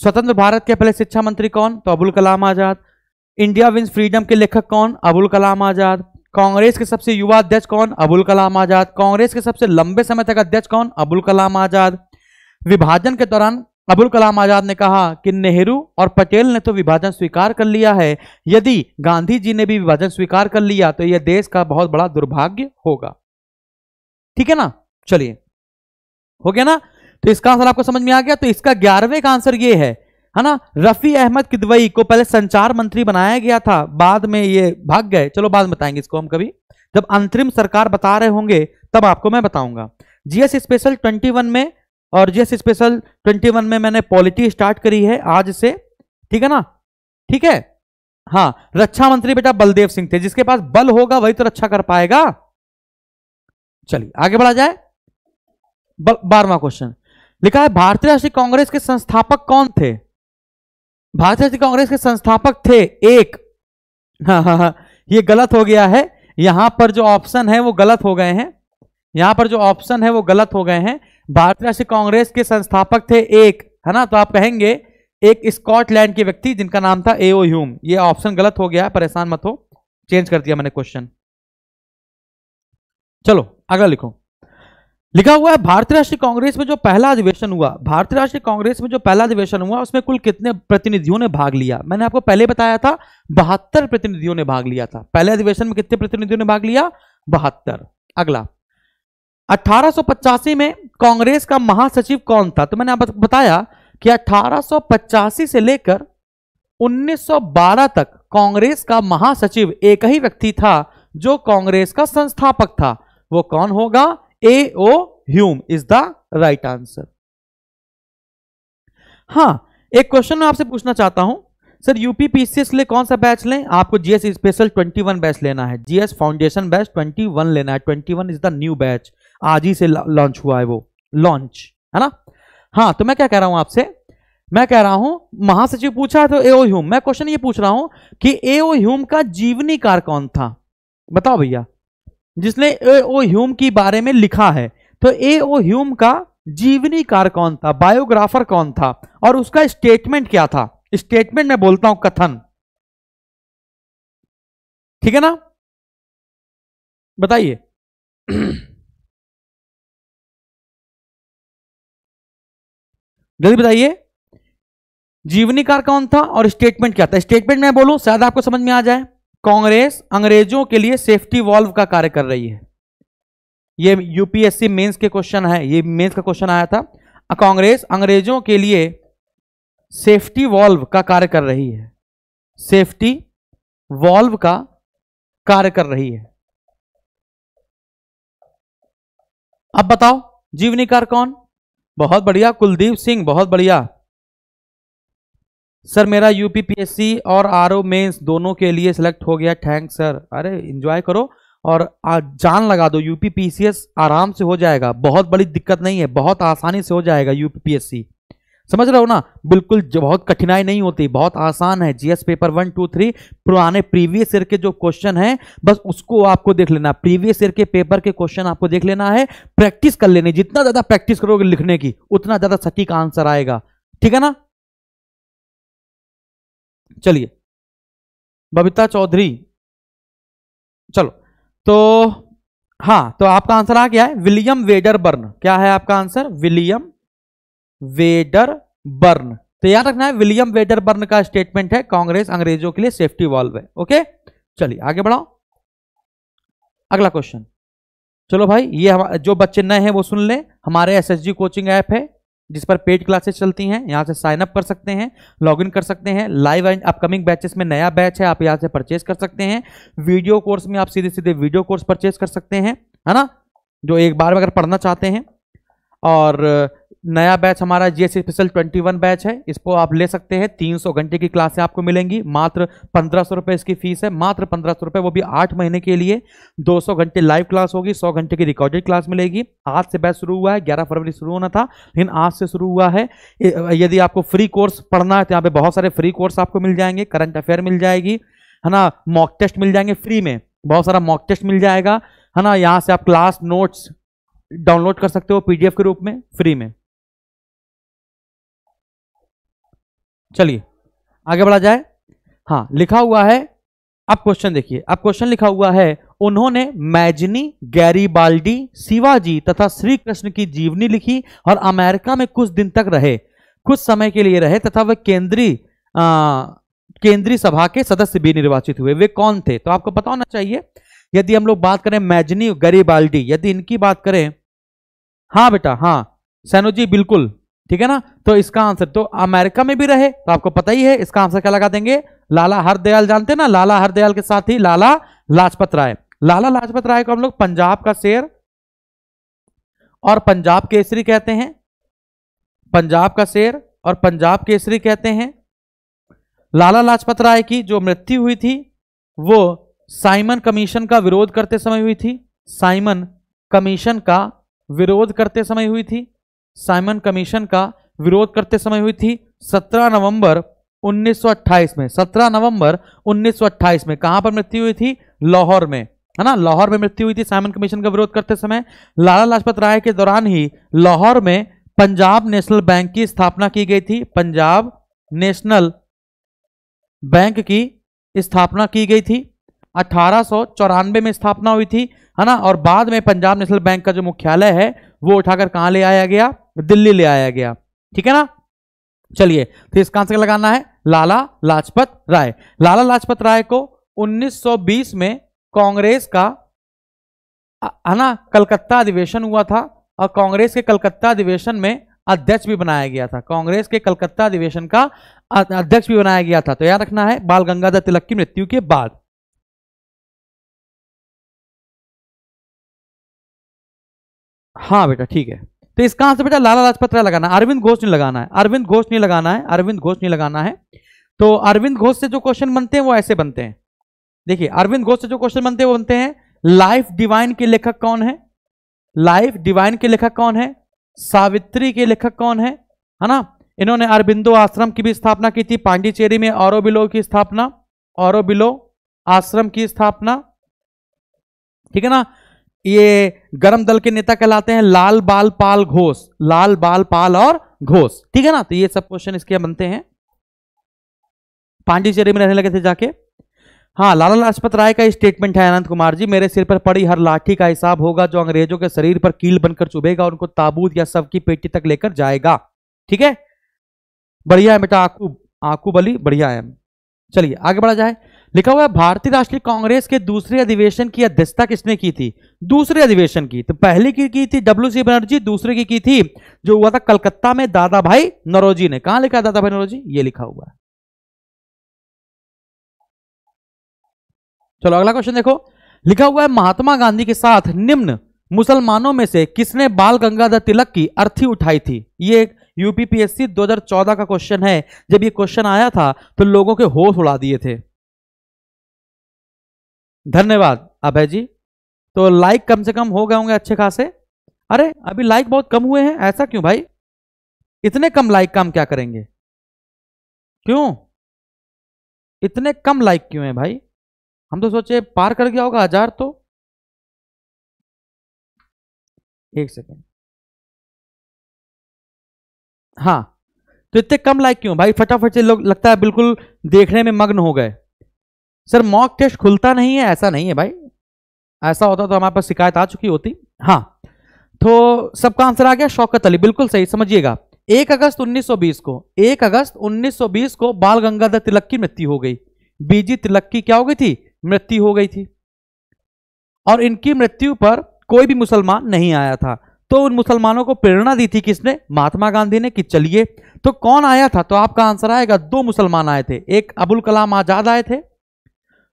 स्वतंत्र भारत के पहले शिक्षा मंत्री कौन तो Abul Kalam Azad India wins freedom के लेखक कौन अबुल कलाम आजाद कांग्रेस के सबसे युवा अध्यक्ष कौन अबुल कलाम आजाद कांग्रेस के सबसे लंबे समय तक अध्यक्ष कौन अबुल कलाम आजाद विभाजन के दौरान अबुल कलाम आजाद ने कहा कि नेहरू और पटेल ने तो विभाजन स्वीकार कर लिया है यदि गांधी जी ने भी विभाजन स्वीकार कर लिया तो यह देश का बहुत बड़ा दुर्भाग्य होगा ठीक है ना चलिए हो गया ना तो इसका आंसर आपको समझ में आ गया तो इसका ग्यारहवें का आंसर ये है है ना रफी अहमद किदवई को पहले संचार मंत्री बनाया गया था बाद में ये भाग गए चलो बाद में बताएंगे इसको हम कभी जब अंतरिम सरकार बता रहे होंगे तब आपको मैं बताऊंगा जीएस स्पेशल 21 में और जीएस स्पेशल 21 में मैंने पॉलिटी स्टार्ट करी है आज से ठीक है ना ठीक है हाँ रक्षा मंत्री बेटा बलदेव सिंह थे जिसके पास बल होगा वही तो रक्षा कर पाएगा चलिए आगे बढ़ा जाए बारवा क्वेश्चन लिखा है भारतीय राष्ट्रीय कांग्रेस के संस्थापक कौन थे भारतीय राष्ट्रीय कांग्रेस के संस्थापक थे एक हाँ हाँ हाँ ये गलत हो गया है यहां पर जो ऑप्शन है वो गलत हो गए हैं यहां पर जो ऑप्शन है वो गलत हो गए हैं भारतीय राष्ट्रीय कांग्रेस के संस्थापक थे एक है ना तो आप कहेंगे एक स्कॉटलैंड के व्यक्ति जिनका नाम था एओ ह्यूम ये ऑप्शन गलत हो गया है परेशान मत हो चेंज कर दिया मैंने क्वेश्चन चलो अगला लिखो लिखा हुआ है भारतीय राष्ट्रीय कांग्रेस में जो पहला अधिवेशन हुआ भारतीय राष्ट्रीय कांग्रेस में जो पहला अधिवेशन हुआ उसमें कुल कितने प्रतिनिधियों ने भाग लिया मैंने आपको पहले बताया था बहत्तर प्रतिनिधियों ने भाग लिया था पहले अधिवेशन में कितने प्रतिनिधियों ने भाग लिया बहत्तर अगला अठारह में कांग्रेस का महासचिव कौन था तो मैंने आपको बताया कि अठारह से लेकर 1912 तक कांग्रेस का महासचिव एक ही व्यक्ति था जो कांग्रेस का संस्थापक था वो कौन होगा A O Hume is the right answer हाँ एक क्वेश्चन मैं आपसे पूछना चाहता हूं सर यूपी पीसीएस लिए कौन सा बैच लें आपको जीएस स्पेशल 21 बैच लेना है जीएस फाउंडेशन बैच 21 लेना है 21 इज द न्यू बैच आज ही से लॉन्च हुआ है वो लॉन्च है ना हाँ तो मैं क्या कह रहा हूं आपसे मैं कह रहा हूं महासचिव पूछा है तो एओ ह्यूम मैं क्वेश्चन ये पूछ रहा हूं कि एओ ह्यूम का जीवनी कार कौन था बताओ भैया जिसने ए ओ ह्यूम के बारे में लिखा है तो ए ओ ह्यूम का जीवनीकार कौन था बायोग्राफर कौन था और उसका स्टेटमेंट क्या था स्टेटमेंट में बोलता हूं कथन ठीक है ना बताइए जल्दी बताइए जीवनीकार कौन था और स्टेटमेंट क्या था स्टेटमेंट मैं बोलूं शायद आपको समझ में आ जाए कांग्रेस अंग्रेजों के लिए सेफ्टी वॉल्व का कार्य कर रही है ये यूपीएससी मेंस के क्वेश्चन है ये मेंस का क्वेश्चन आया था कांग्रेस अंग्रेजों के लिए सेफ्टी वॉल्व का कार्य कर रही है सेफ्टी वॉल्व का कार्य कर रही है अब बताओ जीवनीकार कौन बहुत बढ़िया कुलदीप सिंह बहुत बढ़िया सर मेरा सी और आर ओ मेन्स दोनों के लिए सेलेक्ट हो गया थैंक सर अरे इंजॉय करो और जान लगा दो एस आराम से हो जाएगा बहुत बड़ी दिक्कत नहीं है बहुत आसानी से हो जाएगा सी समझ रहे हो ना बिल्कुल बहुत कठिनाई नहीं होती बहुत आसान है GS paper one two three पुराने प्रीवियस ईयर के जो क्वेश्चन है बस उसको आपको देख लेना प्रीवियस ईयर के पेपर के क्वेश्चन आपको देख लेना है प्रैक्टिस कर लेनी जितना ज्यादा प्रैक्टिस करोगे लिखने की उतना ज्यादा सटीक आंसर आएगा ठीक है ना चलिए बबीता चौधरी चलो तो हाँ तो आपका आंसर आ गया है विलियम वेडर बर्न क्या है आपका आंसर विलियम वेडर बर्न तो याद रखना है विलियम वेडर बर्न का स्टेटमेंट है कांग्रेस अंग्रेजों के लिए सेफ्टी वॉल्व है ओके चलिए आगे बढ़ाओ अगला क्वेश्चन चलो भाई ये जो बच्चे नए हैं वो सुन लें हमारे एसएसजी कोचिंग ऐप है जिस पर पेड क्लासेस चलती हैं यहाँ से साइन अप कर सकते हैं लॉगिन कर सकते हैं लाइव एंड अपकमिंग बैचेस में नया बैच है आप यहाँ से परचेज कर सकते हैं वीडियो कोर्स में आप सीधे सीधे वीडियो कोर्स परचेज कर सकते हैं है ना जो एक बार में अगर पढ़ना चाहते हैं और नया बैच हमारा J special twenty one batch है इसको आप ले सकते हैं तीन सौ घंटे की क्लासें आपको मिलेंगी मात्र पंद्रह सौ रुपये इसकी फीस है मात्र पंद्रह सौ रुपये वो भी आठ महीने के लिए दो सौ घंटे लाइव क्लास होगी सौ घंटे की रिकॉर्डेड क्लास मिलेगी आज से बैच शुरू हुआ है ग्यारह फरवरी शुरू होना था लेकिन आज से शुरू हुआ है यदि आपको फ्री कोर्स पढ़ना है तो यहाँ पर बहुत सारे फ्री कोर्स आपको मिल जाएंगे करंट अफेयर मिल जाएगी है ना मॉक टेस्ट मिल जाएंगे फ्री में बहुत सारा मॉक टेस्ट मिल जाएगा है ना यहाँ से आप क्लास नोट्स डाउनलोड कर सकते हो पीडीएफ के रूप में फ्री में चलिए आगे बढ़ा जाए हाँ लिखा हुआ है अब क्वेश्चन देखिए अब क्वेश्चन लिखा हुआ है उन्होंने मैजनी गैरीबाल्डी शिवाजी तथा श्री कृष्ण की जीवनी लिखी और अमेरिका में कुछ दिन तक रहे कुछ समय के लिए रहे तथा वे केंद्रीय केंद्रीय सभा के सदस्य भी निर्वाचित हुए वे कौन थे तो आपको पता होना चाहिए यदि हम लोग बात करें मैजनी गरीबाल्डी यदि इनकी बात करें हाँ बेटा हाँ सैनोजी बिल्कुल ठीक है ना तो इसका आंसर तो अमेरिका में भी रहे तो आपको पता ही है इसका आंसर क्या लगा देंगे लाला हरदयाल जानते ना लाला हरदयाल के साथ ही लाला लाजपत राय लाला लाजपत राय को हम लोग पंजाब का शेर और पंजाब केसरी कहते हैं पंजाब का शेर और पंजाब केसरी कहते हैं लाला लाजपत राय की जो मृत्यु हुई थी वो साइमन कमीशन का विरोध करते समय हुई थी साइमन कमीशन का विरोध करते समय हुई थी साइमन कमीशन का विरोध करते समय हुई थी 17 नवंबर 1928 में 17 नवंबर 1928 में कहां पर मृत्यु हुई थी लाहौर में है ना लाहौर में मृत्यु हुई थी साइमन कमीशन का विरोध करते समय लाला लाजपत राय के दौरान ही लाहौर में पंजाब नेशनल बैंक की स्थापना की गई थी पंजाब नेशनल बैंक की स्थापना की गई थी अठारह में स्थापना हुई थी है ना और बाद में पंजाब नेशनल बैंक का जो मुख्यालय है वो उठाकर कहां ले आया गया दिल्ली ले आया गया ठीक है ना चलिए तो इसका आंसर लगाना है लाला लाजपत राय लाला लाजपत राय को 1920 में कांग्रेस का है ना कलकत्ता अधिवेशन हुआ था और कांग्रेस के कलकत्ता अधिवेशन में अध्यक्ष भी बनाया गया था कांग्रेस के कलकत्ता अधिवेशन का अध्यक्ष भी बनाया गया था तो याद रखना है बाल गंगाधर तिलक की मृत्यु के बाद हाँ बेटा ठीक है तो इसका आंसर बेटा लाला लाजपत राय लगाना अरविंद घोष नहीं लगाना है अरविंद घोष नहीं लगाना है अरविंद घोष नहीं लगाना है तो अरविंद घोष से जो क्वेश्चन बनते हैं वो ऐसे बनते हैं देखिए अरविंद घोष से जो क्वेश्चन बनते हैं वो बनते हैं लाइफ डिवाइन के लेखक कौन है लाइफ डिवाइन के लेखक कौन है सावित्री के लेखक कौन है है ना इन्होंने अरबिंदो आश्रम की भी स्थापना की थी पांडिचेरी में बिलो की स्थापना बिलो आश्रम की स्थापना ठीक है ना ये गरम दल के नेता कहलाते हैं लाल बाल पाल घोष लाल बाल पाल और घोष ठीक है ना तो ये सब क्वेश्चन इसके बनते हैं पांडिचेरी में रहने लगे थे जाके हाँ लाला लाजपत राय का स्टेटमेंट है अनंत कुमार जी मेरे सिर पर पड़ी हर लाठी का हिसाब होगा जो अंग्रेजों के शरीर पर कील बनकर चुभेगा उनको ताबूत या सब की पेटी तक लेकर जाएगा ठीक है बढ़िया है बेटा आकूब आकूब अली बढ़िया है चलिए आगे बढ़ा जाए लिखा हुआ है भारतीय राष्ट्रीय कांग्रेस के दूसरे अधिवेशन की अध्यक्षता किसने की थी दूसरे अधिवेशन की तो पहले की की थी डब्ल्यू सी बनर्जी दूसरे की की थी जो हुआ था कलकत्ता में दादा भाई नरोजी ने कहा लिखा दादा भाई नरोजी ये लिखा हुआ है चलो अगला क्वेश्चन देखो लिखा हुआ है महात्मा गांधी के साथ निम्न मुसलमानों में से किसने बाल गंगाधर तिलक की अर्थी उठाई थी ये यूपीपीएससी 2014 का क्वेश्चन है जब ये क्वेश्चन आया था तो लोगों के होश उड़ा दिए थे धन्यवाद अभय जी तो लाइक कम से कम हो गए होंगे अच्छे खासे अरे अभी लाइक बहुत कम हुए हैं ऐसा क्यों भाई इतने कम लाइक का हम क्या करेंगे क्यों इतने कम लाइक क्यों हैं भाई हम तो सोचे पार कर गया होगा हजार तो एक सेकेंड हाँ तो इतने कम लाइक क्यों भाई फटाफट से लोग लगता है बिल्कुल देखने में मग्न हो गए सर मॉक टेस्ट खुलता नहीं है ऐसा नहीं है भाई ऐसा होता तो हमारे पास शिकायत आ चुकी होती हाँ तो सबका आंसर आ गया शौकत अली बिल्कुल सही समझिएगा एक अगस्त 1920 को एक अगस्त 1920 को बाल गंगाधर तिलक की मृत्यु हो गई बीजी तिलक की क्या हो गई थी मृत्यु हो गई थी और इनकी मृत्यु पर कोई भी मुसलमान नहीं आया था तो उन मुसलमानों को प्रेरणा दी थी किसने महात्मा गांधी ने कि चलिए तो कौन आया था तो आपका आंसर आएगा दो मुसलमान आए थे एक अबुल कलाम आजाद आए थे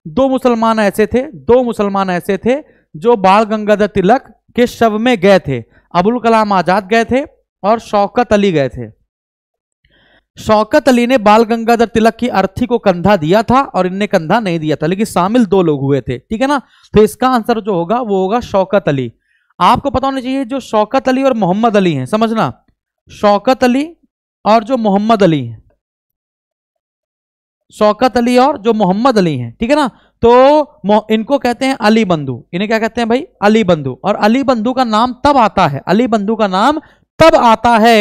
दो मुसलमान ऐसे थे दो मुसलमान ऐसे थे जो बाल गंगाधर तिलक के शव में गए थे अबुल कलाम आजाद गए थे और शौकत अली गए थे शौकत अली ने बाल गंगाधर तिलक की अर्थी को कंधा दिया था और इनने कंधा नहीं दिया था लेकिन शामिल दो लोग हुए थे ठीक है ना तो इसका आंसर जो होगा वो होगा शौकत अली आपको पता होना चाहिए जो शौकत अली और मोहम्मद अली हैं समझना शौकत अली और जो मोहम्मद अली हैं शौकत अली और जो मोहम्मद अली हैं ठीक है ना तो इनको कहते हैं अली बंधु इन्हें क्या कहते हैं भाई अली बंधु और अली बंधु का नाम तब आता है अली बंधु का नाम तब आता है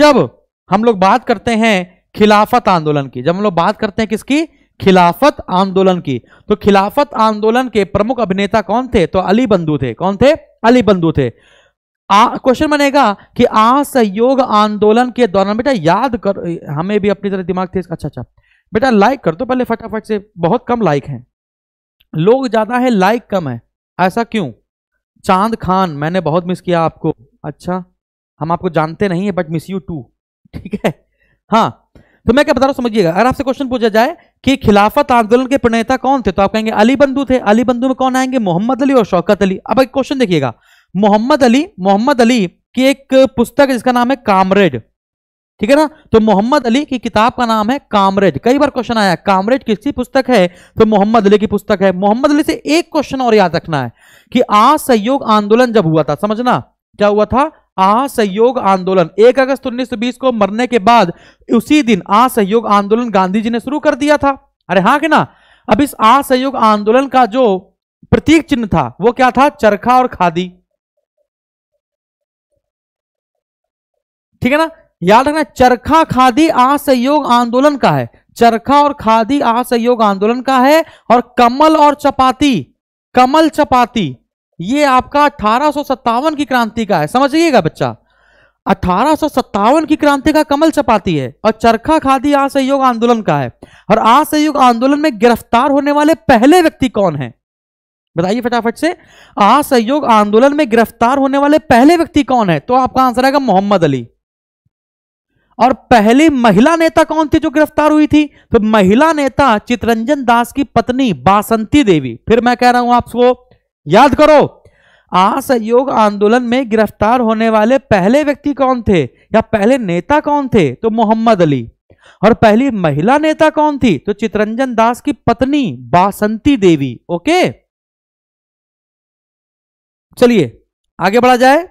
जब हम लोग बात करते हैं खिलाफत आंदोलन की जब हम लोग बात करते हैं किसकी खिलाफत आंदोलन की तो खिलाफत आंदोलन के प्रमुख अभिनेता कौन थे तो अली बंधु थे कौन थे अली बंधु थे क्वेश्चन बनेगा कि असहयोग आंदोलन के दौरान बेटा याद कर हमें भी अपनी तरह दिमाग थे अच्छा अच्छा बेटा लाइक कर दो पहले फटाफट से बहुत कम लाइक हैं लोग ज़्यादा है लाइक कम है ऐसा क्यों चांद खान मैंने बहुत मिस किया आपको अच्छा हम आपको जानते नहीं है बट मिस यू टू ठीक है हाँ तो मैं क्या बता रहा हूँ समझिएगा अगर आपसे क्वेश्चन पूछा जाए कि खिलाफत आंदोलन के प्रणेता कौन थे तो आप कहेंगे अली बंधु थे अली बंधु में कौन आएंगे मोहम्मद अली और शौकत अली अब एक क्वेश्चन देखिएगा मोहम्मद अली मोहम्मद अली की एक पुस्तक जिसका नाम है कामरेड ठीक है ना तो मोहम्मद अली की किताब का नाम है कामरेज कई बार क्वेश्चन आया कामरेज किसकी पुस्तक है तो मोहम्मद अली की पुस्तक है मोहम्मद अली से एक क्वेश्चन और याद रखना है कि असहयोग आंदोलन जब हुआ था समझना क्या हुआ था असहयोग आंदोलन 1 अगस्त 1920 को मरने के बाद उसी दिन असहयोग आंदोलन गांधी जी ने शुरू कर दिया था अरे हाँ के ना अब इस असहयोग आंदोलन का जो प्रतीक चिन्ह था वो क्या था चरखा और खादी ठीक है ना याद रखना चरखा खादी असहयोग आंदोलन का है चरखा और खादी असहयोग आंदोलन का है और कमल और चपाती कमल चपाती ये आपका अठारह की क्रांति का है समझिएगा बच्चा अठारह की क्रांति का कमल चपाती है और चरखा खादी असहयोग आंदोलन का है और असहयोग आंदोलन में गिरफ्तार होने वाले पहले व्यक्ति कौन है बताइए फटाफट से असहयोग आंदोलन में गिरफ्तार होने वाले पहले व्यक्ति कौन है तो आपका आंसर आएगा मोहम्मद अली और पहली महिला नेता कौन थी जो गिरफ्तार हुई थी तो महिला नेता चितरंजन दास की पत्नी बासंती देवी फिर मैं कह रहा हूं आपको याद करो असहयोग आंदोलन में गिरफ्तार होने वाले पहले व्यक्ति कौन थे या पहले नेता कौन थे तो मोहम्मद अली और पहली महिला नेता कौन थी तो चितरंजन दास की पत्नी बासंती देवी ओके चलिए आगे बढ़ा जाए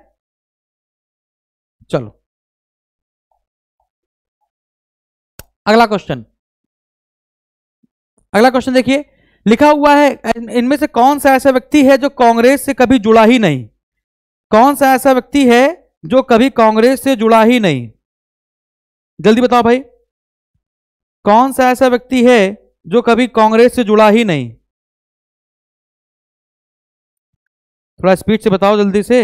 चलो अगला क्वेश्चन अगला क्वेश्चन देखिए लिखा हुआ है इनमें से कौन सा ऐसा व्यक्ति है जो कांग्रेस से कभी जुड़ा ही नहीं कौन सा ऐसा व्यक्ति है जो कभी कांग्रेस से जुड़ा ही नहीं जल्दी बताओ भाई कौन सा ऐसा व्यक्ति है जो कभी कांग्रेस से जुड़ा ही नहीं थोड़ा स्पीड से बताओ जल्दी से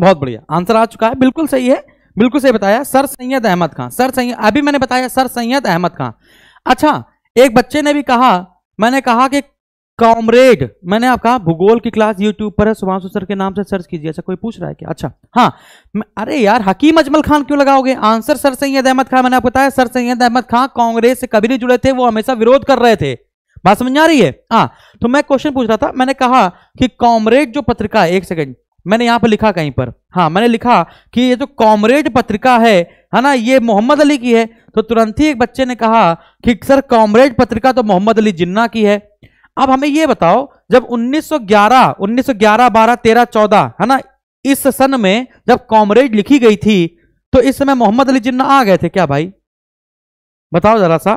बहुत बढ़िया आंसर आ चुका है बिल्कुल सही है बिल्कुल सही बताया सर सैयद अहमद खां सर सैयद अभी मैंने बताया सर सैयद अहमद खां अच्छा एक बच्चे ने भी कहा मैंने कहा कि कॉमरेड मैंने आप कहा भूगोल की क्लास यूट्यूब पर है सुभाषु सर के नाम से सर्च कीजिए अच्छा कोई पूछ रहा है क्या अच्छा हाँ अरे यार हकीम अजमल खान क्यों लगाओगे आंसर सर सैयद अहमद खान मैंने आपको बताया सर सैयद अहमद खान कांग्रेस से कभी नहीं जुड़े थे वो हमेशा विरोध कर रहे थे बात समझ आ रही है हाँ तो मैं क्वेश्चन पूछ रहा था मैंने कहा कि कॉमरेड जो पत्रिका है एक सेकेंड मैंने यहां पर लिखा कहीं पर हाँ मैंने लिखा कि ये जो कॉमरेड पत्रिका है है ना ये मोहम्मद अली की है तो तुरंत ही एक बच्चे ने कहा कि सर कॉमरेड पत्रिका तो मोहम्मद अली जिन्ना की है अब हमें ये बताओ जब 1911 1911 12 13 14 है ना इस सन में जब कॉमरेड लिखी गई थी तो इस समय मोहम्मद अली जिन्ना आ गए थे क्या भाई बताओ जरा सा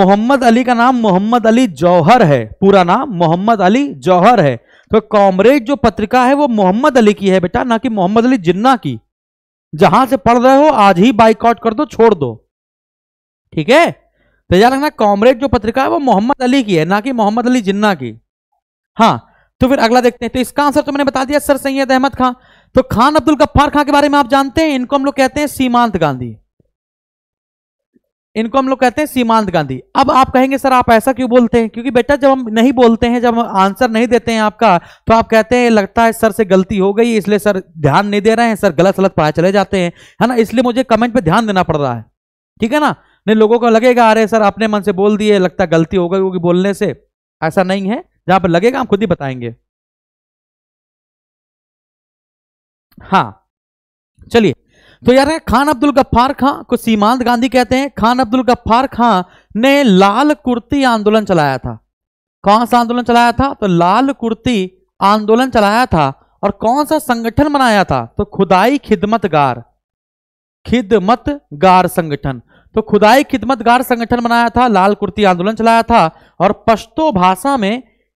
मोहम्मद अली का नाम मोहम्मद अली जौहर है पूरा नाम मोहम्मद अली जौहर है तो कॉमरेड जो पत्रिका है वो मोहम्मद अली की है बेटा ना कि मोहम्मद अली जिन्ना की जहां से पढ़ रहे हो आज ही बाइकआउट कर दो छोड़ दो ठीक है तो याद रखना कॉमरेड जो पत्रिका है वो मोहम्मद अली की है ना कि मोहम्मद अली जिन्ना की हाँ तो फिर अगला देखते हैं तो इसका आंसर तो मैंने बता दिया सर सैयद अहमद खान तो खान अब्दुल गफ्फार खान के बारे में आप जानते हैं इनको हम लोग कहते हैं सीमांत गांधी इनको हम लोग कहते हैं सीमांत गांधी अब आप कहेंगे सर आप ऐसा क्यों बोलते हैं क्योंकि बेटा जब हम नहीं बोलते हैं जब हम आंसर नहीं देते हैं आपका तो आप कहते हैं लगता है सर से गलती हो गई इसलिए सर ध्यान नहीं दे रहे हैं सर गलत सलत पढ़ा चले जाते हैं है ना इसलिए मुझे कमेंट पर ध्यान देना पड़ रहा है ठीक है ना नहीं लोगों को लगेगा अरे सर अपने मन से बोल दिए लगता गलती हो गई होगी बोलने से ऐसा नहीं है जहां पर लगेगा हम खुद ही बताएंगे हाँ चलिए तो यार खान अब्दुल गफ्फार खां को सीमांत गांधी कहते हैं खान अब्दुल गफ्फार खां ने लाल कुर्ती आंदोलन चलाया था कौन सा आंदोलन चलाया था तो लाल कुर्ती आंदोलन चलाया था और कौन सा संगठन बनाया था तो खुदाई खिदमतगार खिदमतगार संगठन तो खुदाई खिदमतगार संगठन बनाया था लाल कुर्ती आंदोलन चलाया था और पश्तो भाषा में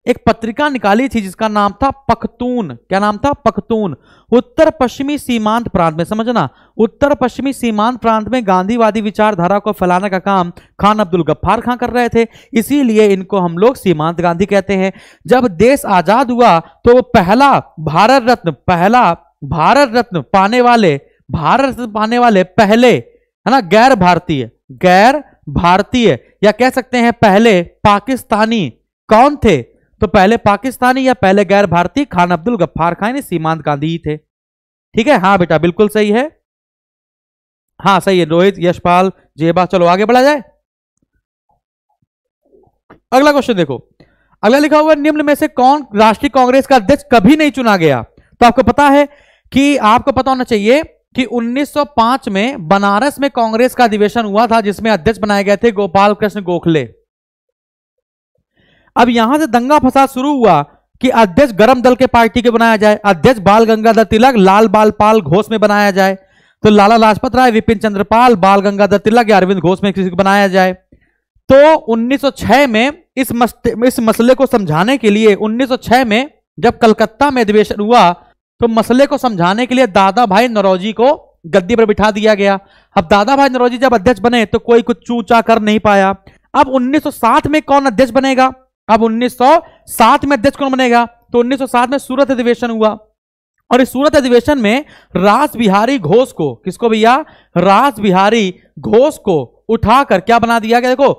एक पत्रिका निकाली थी जिसका नाम था पखतून क्या नाम था पखतून उत्तर पश्चिमी सीमांत प्रांत में समझना उत्तर पश्चिमी सीमांत प्रांत में गांधीवादी विचारधारा को फैलाने का काम खान अब्दुल गफ्फार खां कर रहे थे इसीलिए इनको हम लोग सीमांत गांधी कहते हैं जब देश आजाद हुआ तो वो पहला भारत रत्न पहला भारत रत्न पाने वाले भारत रत्न पाने वाले पहले है ना गैर भारतीय गैर भारतीय या कह सकते हैं पहले पाकिस्तानी कौन थे तो पहले पाकिस्तानी या पहले गैर भारतीय खान अब्दुल गफ्फार खान सीमांत गांधी ही थे ठीक है हाँ बेटा बिल्कुल सही है हाँ सही है रोहित यशपाल जेबा चलो आगे बढ़ा जाए अगला क्वेश्चन देखो अगला लिखा हुआ निम्न में से कौन राष्ट्रीय कांग्रेस का अध्यक्ष कभी नहीं चुना गया तो आपको पता है कि आपको पता होना चाहिए कि 1905 में बनारस में कांग्रेस का अधिवेशन हुआ था जिसमें अध्यक्ष बनाए गए थे गोपाल कृष्ण गोखले अब यहां से दंगा फसाद शुरू हुआ कि अध्यक्ष गरम दल के पार्टी के बनाया जाए अध्यक्ष बाल गंगाधर तिलक लाल बाल पाल घोष में बनाया जाए तो लाला लाजपत राय विपिन चंद्रपाल बाल गंगाधर तिलक या अरविंद घोष में किसी को बनाया जाए तो 1906 में इस मसले इस मसले को समझाने के लिए 1906 में जब कलकत्ता में अधिवेशन हुआ तो मसले को समझाने के लिए दादा भाई नरौजी को गद्दी पर बिठा दिया गया अब दादा भाई नरौजी जब अध्यक्ष बने तो कोई कुछ चूचा कर नहीं पाया अब 1907 में कौन अध्यक्ष बनेगा अब 1907 में अध्यक्ष कौन बनेगा तो 1907 में सूरत अधिवेशन हुआ और इस सूरत अधिवेशन में राज बिहारी घोष को किसको भैया राज बिहारी घोष को उठाकर क्या बना दिया गया देखो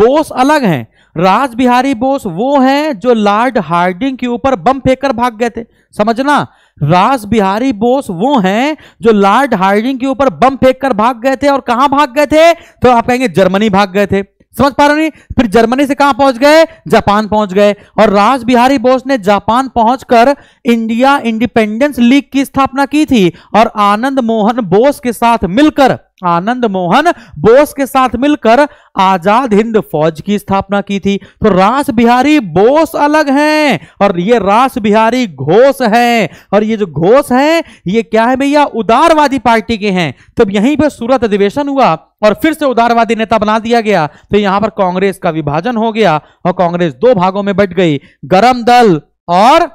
बोस अलग हैं राज बिहारी बोस वो हैं जो लॉर्ड हार्डिंग के ऊपर बम फेंककर भाग गए थे समझना राज बिहारी बोस वो हैं जो लॉर्ड हार्डिंग के ऊपर बम फेंककर भाग गए थे और कहां भाग गए थे तो आप कहेंगे जर्मनी भाग गए थे समझ पा रहे नहीं फिर जर्मनी से कहां पहुंच गए जापान पहुंच गए और राज बिहारी बोस ने जापान पहुंचकर इंडिया इंडिपेंडेंस लीग की स्थापना की थी और आनंद मोहन बोस के साथ मिलकर आनंद मोहन बोस के साथ मिलकर आजाद हिंद फौज की स्थापना की थी तो रास बिहारी बोस अलग हैं और ये रास बिहारी घोष हैं और ये जो घोष हैं ये क्या है भैया उदारवादी पार्टी के हैं तब यहीं पर सूरत अधिवेशन हुआ और फिर से उदारवादी नेता बना दिया गया तो यहां पर कांग्रेस का विभाजन हो गया और कांग्रेस दो भागों में बट गई गरम दल और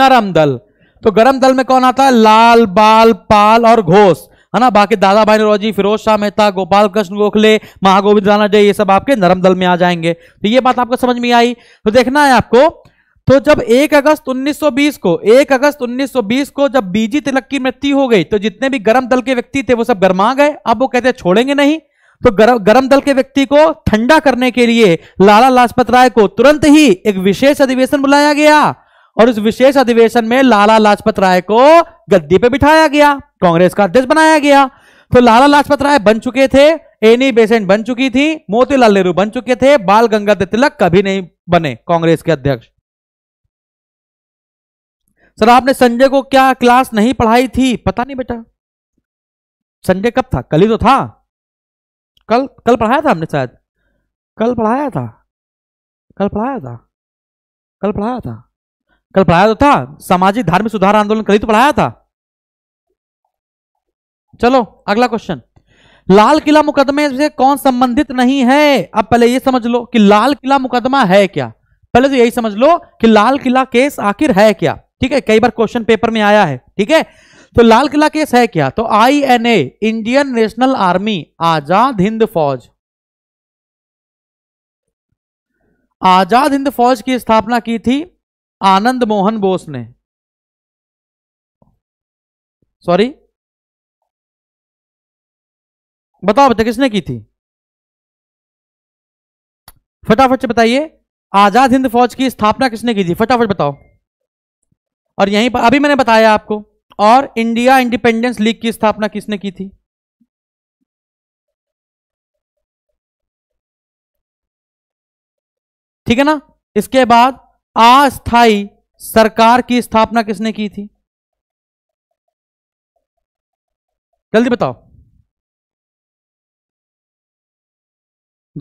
नरम दल तो गरम दल में कौन आता है लाल बाल पाल और घोष है ना बाकी दादा भाई नौरोजी फिरोज शाह मेहता गोपाल कृष्ण गोखले महागोविंद राणा जय ये सब आपके नरम दल में आ जाएंगे तो ये बात आपको समझ में आई तो देखना है आपको तो जब 1 अगस्त 1920 को 1 अगस्त 1920 को जब बीजी तिलक की मृत्यु हो गई तो जितने भी गर्म दल के व्यक्ति थे वो सब गर्मा गए अब वो कहते छोड़ेंगे नहीं तो गर्म गर्म दल के व्यक्ति को ठंडा करने के लिए लाला लाजपत राय को तुरंत ही एक विशेष अधिवेशन बुलाया गया और उस विशेष अधिवेशन में लाला लाजपत राय को गद्दी पे बिठाया गया कांग्रेस का अध्यक्ष बनाया गया तो लाला लाजपत राय बन चुके थे एनी बेसेंट बन चुकी थी मोतीलाल नेहरू बन चुके थे बाल गंगाधर तिलक कभी नहीं बने कांग्रेस के अध्यक्ष सर आपने संजय को क्या क्लास नहीं पढ़ाई थी पता नहीं बेटा संजय कब था कल ही तो था कल कल पढ़ाया था हमने शायद कल पढ़ाया था कल पढ़ाया था कल पढ़ाया था कल पढ़ाया तो था सामाजिक धार्मिक सुधार आंदोलन कल ही तो पढ़ाया था चलो अगला क्वेश्चन लाल किला मुकदमे से कौन संबंधित नहीं है अब पहले ये समझ लो कि लाल किला मुकदमा है क्या पहले तो यही समझ लो कि लाल किला केस आखिर है क्या ठीक है कई बार क्वेश्चन पेपर में आया है ठीक है तो लाल किला केस है क्या तो I N A Indian National Army Azad Hind Fauj Azad Hind फौज की स्थापना की थी आनंद मोहन बोस ने सॉरी बताओ बता किसने की थी फटाफट से बताइए आजाद हिंद फौज की स्थापना किसने की थी फटाफट बताओ और यहीं पर अभी मैंने बताया आपको और इंडिया इंडिपेंडेंस लीग की स्थापना किसने की थी ठीक है ना इसके बाद अस्थाई सरकार की स्थापना किसने की थी जल्दी बताओ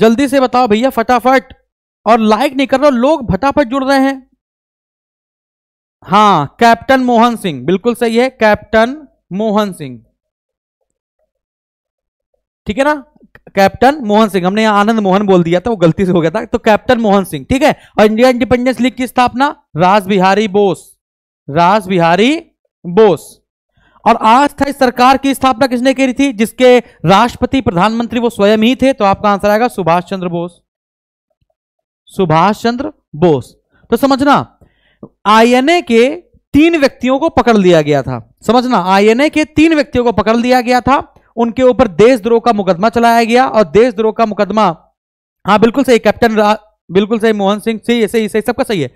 जल्दी से बताओ भैया फटाफट और लाइक नहीं कर रहे लोग फटाफट जुड़ रहे हैं हाँ कैप्टन मोहन सिंह बिल्कुल सही है कैप्टन मोहन सिंह ठीक है ना कैप्टन मोहन सिंह हमने यहां आनंद मोहन बोल दिया था वो गलती से हो गया था तो कैप्टन मोहन सिंह ठीक है और इंडिया इंडिपेंडेंस लीग की स्थापना राज बिहारी बोस राज बिहारी बोस और इस सरकार की स्थापना किसने करी थी जिसके राष्ट्रपति प्रधानमंत्री वो स्वयं ही थे तो आपका आंसर आएगा सुभाष चंद्र बोस सुभाष चंद्र बोस तो समझना आईएनए के तीन व्यक्तियों को पकड़ लिया गया था समझना आईएनए के तीन व्यक्तियों को पकड़ लिया गया था उनके ऊपर देशद्रोह का मुकदमा चलाया गया और देशद्रोह का मुकदमा हाँ बिल्कुल सही कैप्टन बिल्कुल सही मोहन सिंह सही सही सही सबका सही है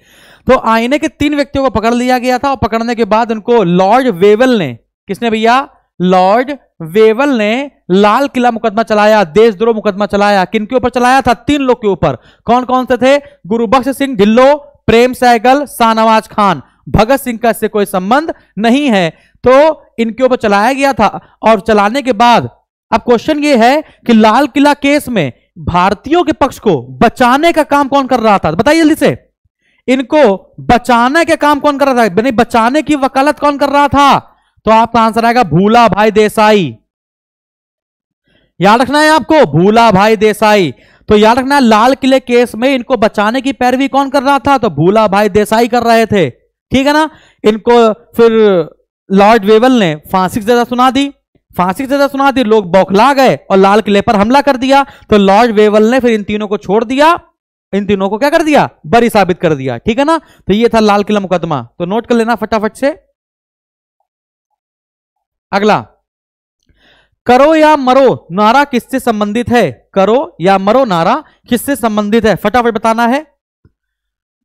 तो आईने के तीन व्यक्तियों को पकड़ लिया गया था और पकड़ने के बाद उनको लॉर्ड वेवल ने किसने भैया लॉर्ड वेवल ने लाल किला मुकदमा चलाया देशद्रोह मुकदमा चलाया किन के ऊपर चलाया था तीन लोग के ऊपर कौन कौन से थे गुरुबक्श सिंह ढिल्लो प्रेम सहगल शाहनवाज खान भगत सिंह का इससे कोई संबंध नहीं है तो इनके ऊपर चलाया गया था और चलाने के बाद अब क्वेश्चन ये है कि लाल किला केस में भारतीयों के पक्ष को बचाने का काम कौन कर रहा था बताइए जल्दी से इनको बचाने का काम कौन कर रहा था बचाने की वकालत कौन कर रहा था तो आपका आंसर आएगा भूला भाई देसाई याद रखना है आपको भूला भाई देसाई तो याद रखना है लाल किले केस में इनको बचाने की पैरवी कौन कर रहा था तो भूला भाई देसाई कर रहे थे ठीक है ना इनको फिर लॉर्ड वेवल ने फांसी की सजा सुना दी फांसी की सजा सुना दी लोग बौखला गए और लाल किले पर हमला कर दिया तो लॉर्ड वेवल ने फिर इन तीनों को छोड़ दिया इन तीनों को क्या कर दिया बरी साबित कर दिया ठीक है ना तो ये था लाल किला मुकदमा तो नोट कर लेना फटाफट से अगला करो या मरो नारा किससे संबंधित है करो या मरो नारा किससे संबंधित है फटाफट बताना है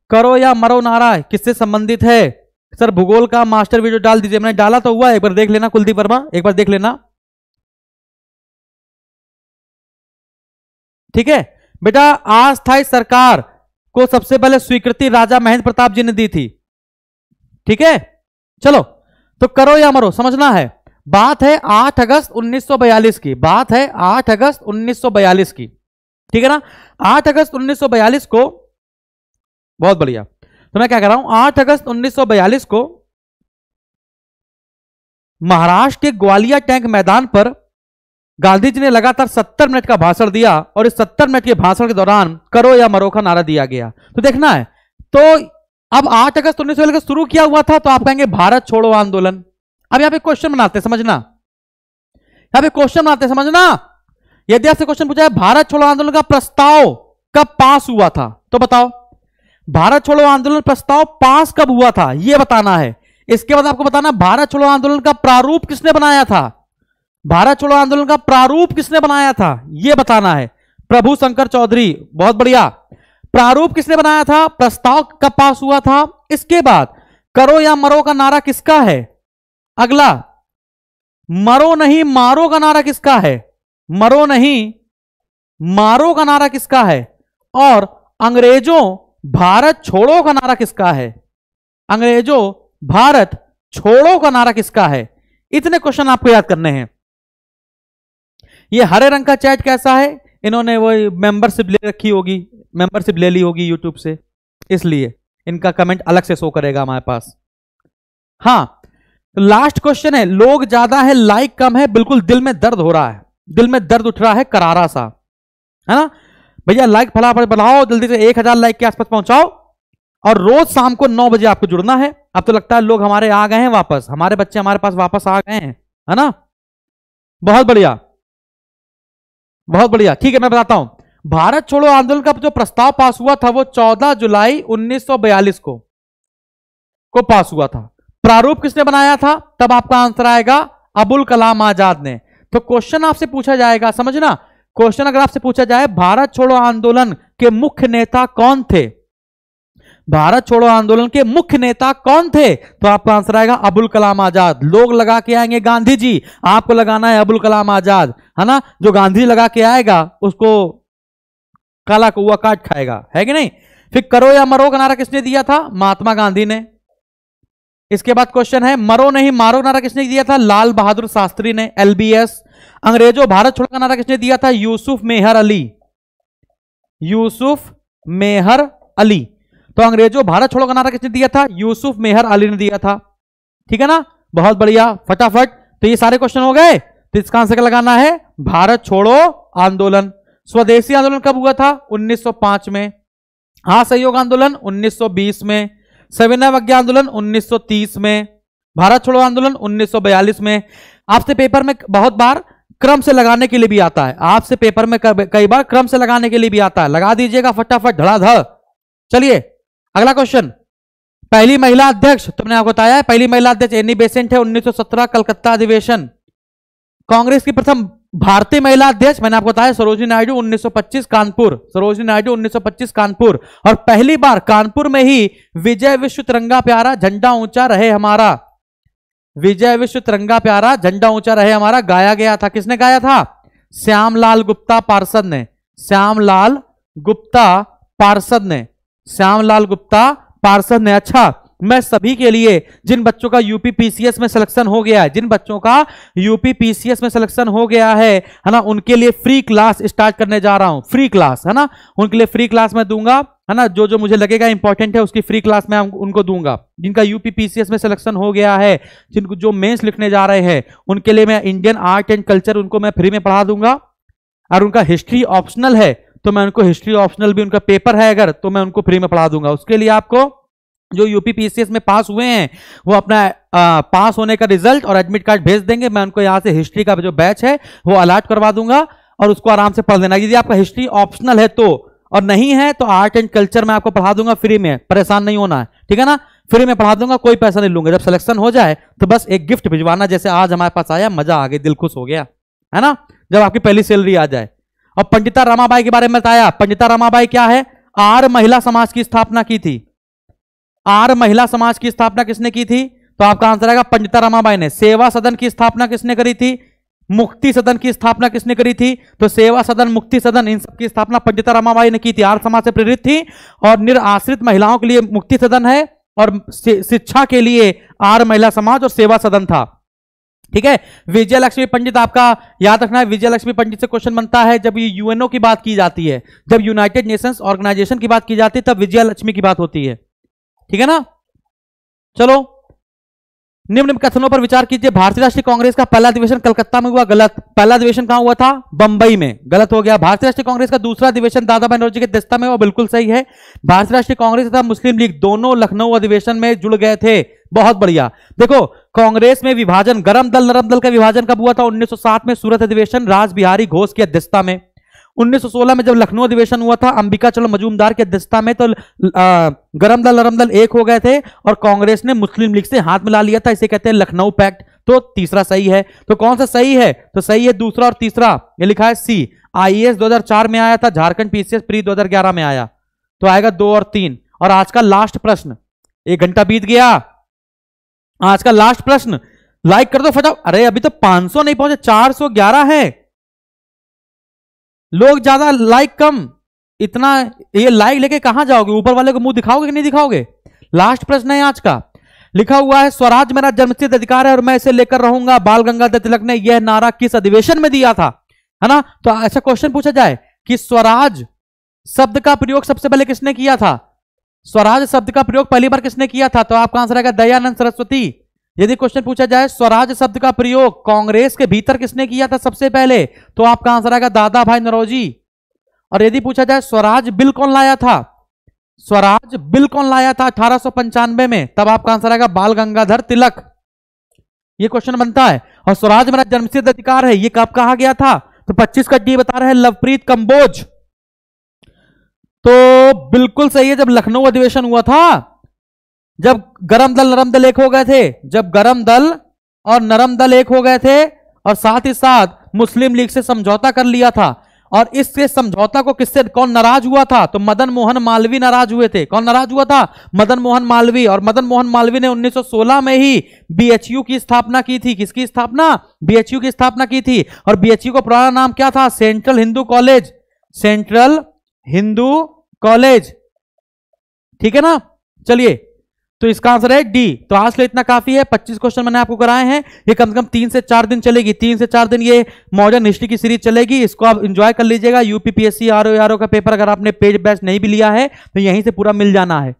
करो या मरो नारा किससे संबंधित है सर भूगोल का मास्टर वीडियो डाल दीजिए मैंने डाला तो हुआ एक बार देख लेना कुलदीप वर्मा एक बार देख लेना ठीक है बेटा अस्थाई सरकार को सबसे पहले स्वीकृति राजा महेंद्र प्रताप जी ने दी थी ठीक है चलो तो करो या मरो समझना है बात है 8 अगस्त 1942 की बात है 8 अगस्त 1942 की ठीक है ना 8 अगस्त 1942 को बहुत बढ़िया तो मैं क्या कर रहा हूं 8 अगस्त 1942 को महाराष्ट्र के ग्वालिया टैंक मैदान पर गांधी जी ने लगातार 70 मिनट का भाषण दिया और इस 70 मिनट के भाषण के दौरान करो या मरो का नारा दिया गया तो देखना है तो अब आठ अगस्त उन्नीस सौ शुरू किया हुआ था तो आप कहेंगे भारत छोड़ो आंदोलन अब यहां पे क्वेश्चन बनाते हैं समझना यहां पे क्वेश्चन बनाते हैं समझना यदि आपसे क्वेश्चन पूछा है भारत छोड़ो आंदोलन का प्रस्ताव कब पास हुआ था तो बताओ भारत छोड़ो आंदोलन प्रस्ताव पास कब हुआ था यह बताना है इसके बाद आपको बताना भारत छोड़ो आंदोलन का प्रारूप किसने बनाया था भारत छोड़ो आंदोलन का प्रारूप किसने बनाया था यह बताना है प्रभु शंकर चौधरी बहुत बढ़िया प्रारूप किसने बनाया था प्रस्ताव कब पास हुआ था इसके बाद करो या मरो का नारा किसका है अगला मरो नहीं मारो का नारा किसका है मरो नहीं मारो का नारा किसका है और अंग्रेजों भारत छोड़ो का नारा किसका है अंग्रेजों भारत छोड़ो का नारा किसका है इतने क्वेश्चन आपको याद करने हैं ये हरे रंग का चैट कैसा है इन्होंने वो मेंबरशिप ले रखी होगी मेंबरशिप ले ली होगी यूट्यूब से इसलिए इनका कमेंट अलग से शो करेगा हमारे पास हां तो लास्ट क्वेश्चन है लोग ज्यादा है लाइक कम है बिल्कुल दिल में दर्द हो रहा है दिल में दर्द उठ रहा है करारा सा है ना भैया लाइक फटाफट बनाओ जल्दी से एक हजार लाइक के आसपास पहुंचाओ और रोज शाम को नौ बजे आपको जुड़ना है अब तो लगता है लोग हमारे आ गए हैं वापस हमारे बच्चे हमारे पास वापस आ गए हैं है ना बहुत बढ़िया बहुत बढ़िया ठीक है मैं बताता हूं भारत छोड़ो आंदोलन का जो प्रस्ताव पास हुआ था वो 14 जुलाई 1942 को को पास हुआ था प्रारूप किसने बनाया था तब आपका आंसर आएगा अबुल कलाम आजाद ने तो क्वेश्चन आपसे पूछा जाएगा समझना क्वेश्चन अगर आपसे पूछा जाए भारत छोड़ो आंदोलन के मुख्य नेता कौन थे भारत छोड़ो आंदोलन के मुख्य नेता कौन थे तो आपका आंसर आएगा अबुल कलाम आजाद लोग लगा के आएंगे गांधी जी आपको लगाना है अबुल कलाम आजाद है ना जो गांधी लगा के आएगा उसको काला कौआ काट खाएगा है कि नहीं फिर करो या मरो का नारा किसने दिया था महात्मा गांधी ने इसके बाद क्वेश्चन है मरो नहीं मारो नारा किसने दिया था लाल बहादुर शास्त्री ने एलबीएस अंग्रेजों भारत छोड़ो का नारा किसने दिया था यूसुफ मेहर अली यूसुफ मेहर अली तो अंग्रेजों भारत छोड़ो का नारा किसने दिया था यूसुफ मेहर अली ने दिया था ठीक है ना बहुत बढ़िया फटाफट तो ये सारे क्वेश्चन हो गए तो इसका आंसर क्या लगाना है भारत छोड़ो आंदोलन स्वदेशी आंदोलन कब हुआ था 1905 में हाँ सहयोग आंदोलन 1920 में सविनय अज्ञा आंदोलन 1930 में भारत छोड़ो आंदोलन 1942 में आपसे पेपर में बहुत बार क्रम से लगाने के लिए भी आता है आपसे पेपर में कई बार क्रम से लगाने के लिए भी आता है लगा दीजिएगा फटाफट धड़ाधड़ चलिए अगला क्वेश्चन पहली महिला अध्यक्ष तुमने आपको बताया पहली महिला अध्यक्ष एनी बेसेंट है 1917 कलकत्ता अधिवेशन कांग्रेस की प्रथम भारतीय महिला अध्यक्ष मैंने आपको बताया सरोजनी नायडू 1925 कानपुर सरोजनी नायडू 1925 कानपुर और पहली बार कानपुर में ही विजय विश्व तिरंगा प्यारा झंडा ऊंचा रहे हमारा विजय विश्व तिरंगा प्यारा झंडा ऊंचा रहे हमारा गाया गया था किसने गाया था श्यामलाल गुप्ता पार्षद ने श्यामलाल गुप्ता पार्षद ने श्यामलाल गुप्ता पार्षद ने अच्छा मैं सभी के लिए जिन बच्चों का यूपी पीसीएस में सिलेक्शन हो गया है जिन बच्चों का यूपी पीसीएस में सिलेक्शन हो गया है है ना उनके लिए फ्री क्लास स्टार्ट करने जा रहा हूं फ्री क्लास है ना उनके लिए फ्री क्लास मैं दूंगा है ना जो जो मुझे लगेगा इंपॉर्टेंट है उसकी फ्री क्लास में उनको दूंगा जिनका यूपी पीसीएस में सिलेक्शन हो गया है जिनको जो मेन्स लिखने जा रहे हैं उनके लिए मैं इंडियन आर्ट एंड कल्चर उनको मैं फ्री में पढ़ा दूंगा और उनका हिस्ट्री ऑप्शनल है तो मैं उनको हिस्ट्री ऑप्शनल भी उनका पेपर है अगर तो मैं उनको फ्री में पढ़ा दूंगा उसके लिए आपको जो यूपी पीसीएस में पास हुए हैं वो अपना आ, पास होने का रिजल्ट और एडमिट कार्ड भेज देंगे मैं उनको यहाँ से हिस्ट्री का जो बैच है वो अलर्ट करवा दूंगा और उसको आराम से पढ़ देना यदि आपका हिस्ट्री ऑप्शनल है तो और नहीं है तो आर्ट एंड कल्चर मैं आपको पढ़ा दूंगा फ्री में परेशान नहीं होना है ठीक है ना फ्री में पढ़ा दूंगा कोई पैसा नहीं लूंगा जब सिलेक्शन हो जाए तो बस एक गिफ्ट भिजवाना जैसे आज हमारे पास आया मजा आ गई दिल खुश हो गया है ना जब आपकी पहली सैलरी आ जाए और पंडिता रामाबाई के बारे में बताया पंडिता रामाबाई क्या है आर महिला समाज की स्थापना की थी आर महिला समाज की स्थापना किसने की थी तो आपका आंसर आएगा पंडिता रामाबाई ने सेवा सदन की स्थापना किसने करी थी मुक्ति सदन की स्थापना किसने करी थी तो सेवा सदन मुक्ति सदन इन सब की स्थापना पंडिता रामाबाई ने की थी आर समाज से प्रेरित थी और निराश्रित महिलाओं के लिए मुक्ति सदन है और शिक्षा के लिए आर महिला समाज और सेवा सदन था ठीक है विजय लक्ष्मी पंडित आपका याद रखना है विजय लक्ष्मी पंडित से क्वेश्चन बनता है जब ये यूएनओ की बात की जाती है जब यूनाइटेड नेशंस ऑर्गेनाइजेशन की बात की जाती है तब विजय लक्ष्मी की बात होती है ठीक है ना चलो निम्न कथनों पर विचार कीजिए भारतीय राष्ट्रीय कांग्रेस का पहला अधिवेशन कलकत्ता में हुआ गलत पहला अधिवेशन कहां हुआ था बंबई में गलत हो गया भारतीय राष्ट्रीय कांग्रेस का दूसरा अधिवेशन दादा बनर्जी की अध्यक्षता में वो बिल्कुल सही है भारतीय राष्ट्रीय कांग्रेस तथा मुस्लिम लीग दोनों लखनऊ अधिवेशन में जुड़ गए थे बहुत बढ़िया देखो कांग्रेस में विभाजन गरम दल नरम दल का विभाजन कब हुआ था 1907 में सूरत अधिवेशन राज बिहारी घोष की अध्यक्षता में 1916 में जब लखनऊ अधिवेशन हुआ था अंबिकाचल मजूमदार की अध्यक्षता में तो गरमदल दल एक हो गए थे और कांग्रेस ने मुस्लिम लीग से हाथ मिला लिया था इसे कहते हैं लखनऊ पैक्ट तो तीसरा सही है तो कौन सा सही है तो सही है दूसरा और तीसरा ये लिखा है सी आईएएस 2004 में आया था झारखंड पीसीएस प्री 2011 में आया तो आएगा दो और तीन और आज का लास्ट प्रश्न एक घंटा बीत गया आज का लास्ट प्रश्न लाइक कर दो फटाफट अरे अभी तो 500 नहीं पहुंचे 411 है लोग ज्यादा लाइक कम इतना ये लाइक लेके कहा जाओगे ऊपर वाले को मुंह दिखाओगे कि नहीं दिखाओगे लास्ट प्रश्न है आज का लिखा हुआ है स्वराज मेरा जन्मसिद्ध अधिकार है और मैं इसे लेकर रहूंगा बाल गंगाधर तिलक ने यह नारा किस अधिवेशन में दिया था है ना तो ऐसा क्वेश्चन पूछा जाए कि स्वराज शब्द का प्रयोग सबसे पहले किसने किया था स्वराज शब्द का प्रयोग पहली बार किसने किया था तो आपका आंसर आएगा दयानंद सरस्वती यदि क्वेश्चन पूछा जाए स्वराज शब्द का प्रयोग कांग्रेस के भीतर किसने किया था सबसे पहले तो आपका आंसर आएगा दादा भाई नरोजी और यदि पूछा जाए स्वराज बिल कौन लाया था स्वराज बिल कौन लाया था अठारह में तब आपका आंसर आएगा बाल गंगाधर तिलक ये क्वेश्चन बनता है और स्वराज मेरा जन्मसिद्ध अधिकार है ये कब कहा गया था तो 25 का डी बता रहे हैं लवप्रीत कंबोज तो बिल्कुल सही है जब लखनऊ अधिवेशन हुआ था जब गरम दल नरम दल एक हो गए थे जब गरम दल और नरम दल एक हो गए थे और साथ ही साथ मुस्लिम लीग से समझौता कर लिया था और इससे समझौता को किससे कौन नाराज हुआ था तो मदन मोहन मालवी नाराज हुए थे कौन नाराज हुआ था मदन मोहन मालवी और मदन मोहन मालवी ने 1916 में ही बीएचयू की स्थापना की थी किसकी स्थापना बीएचयू की स्थापना की थी और बीएचयू का पुराना नाम क्या था central Hindu college central Hindu college ठीक है ना चलिए तो इसका आंसर है डी तो आज लो इतना काफी है 25 क्वेश्चन मैंने आपको कराए हैं ये कम से कम तीन से चार दिन चलेगी तीन से चार दिन ये मॉडर्न हिस्ट्री की सीरीज चलेगी इसको आप इंजॉय कर लीजिएगा यूपीपीएससी आर ओ का पेपर अगर आपने पेज बैच नहीं भी लिया है तो यहीं से पूरा मिल जाना है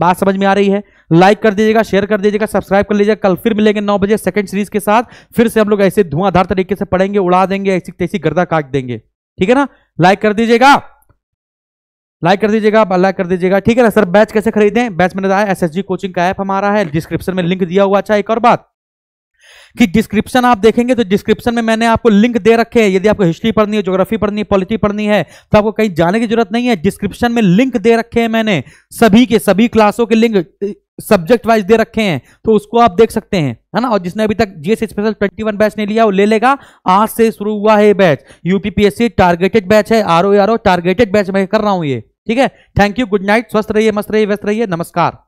बात समझ में आ रही है लाइक कर दीजिएगा शेयर कर दीजिएगा सब्सक्राइब कर लीजिएगा कल फिर मिलेंगे नौ बजे सेकंड सीरीज के साथ फिर से हम लोग ऐसे धुआंधार तरीके से पढ़ेंगे उड़ा देंगे ऐसी तैसी गर्दा काट देंगे ठीक है ना लाइक कर दीजिएगा लाइक कर दीजिएगा आप लाइक कर दीजिएगा ठीक है ना सर बैच कैसे खरीदें बैच मैंने बताया एस कोचिंग का ऐप हमारा है डिस्क्रिप्शन में लिंक दिया हुआ अच्छा एक और बात कि डिस्क्रिप्शन आप देखेंगे तो डिस्क्रिप्शन में मैंने आपको लिंक दे रखे हैं यदि आपको हिस्ट्री पढ़नी है ज्योग्राफी पढ़नी है पॉलिटी पढ़नी है तो आपको कहीं जाने की जरूरत नहीं है डिस्क्रिप्शन में लिंक दे रखे हैं मैंने सभी के सभी क्लासों के लिंक सब्जेक्ट वाइज दे रखे हैं तो उसको आप देख सकते हैं है ना और जिसने अभी तक जीएस स्पेशल 21 बैच नहीं लिया वो ले लेगा आज से शुरू हुआ है बैच यूपीपीएससी टारगेटेड बैच है आर ओ टारगेटेड बैच मैं कर रहा हूं ये ठीक है थैंक यू गुड नाइट स्वस्थ रहिए मस्त रहिए व्यस्त रहिए नमस्कार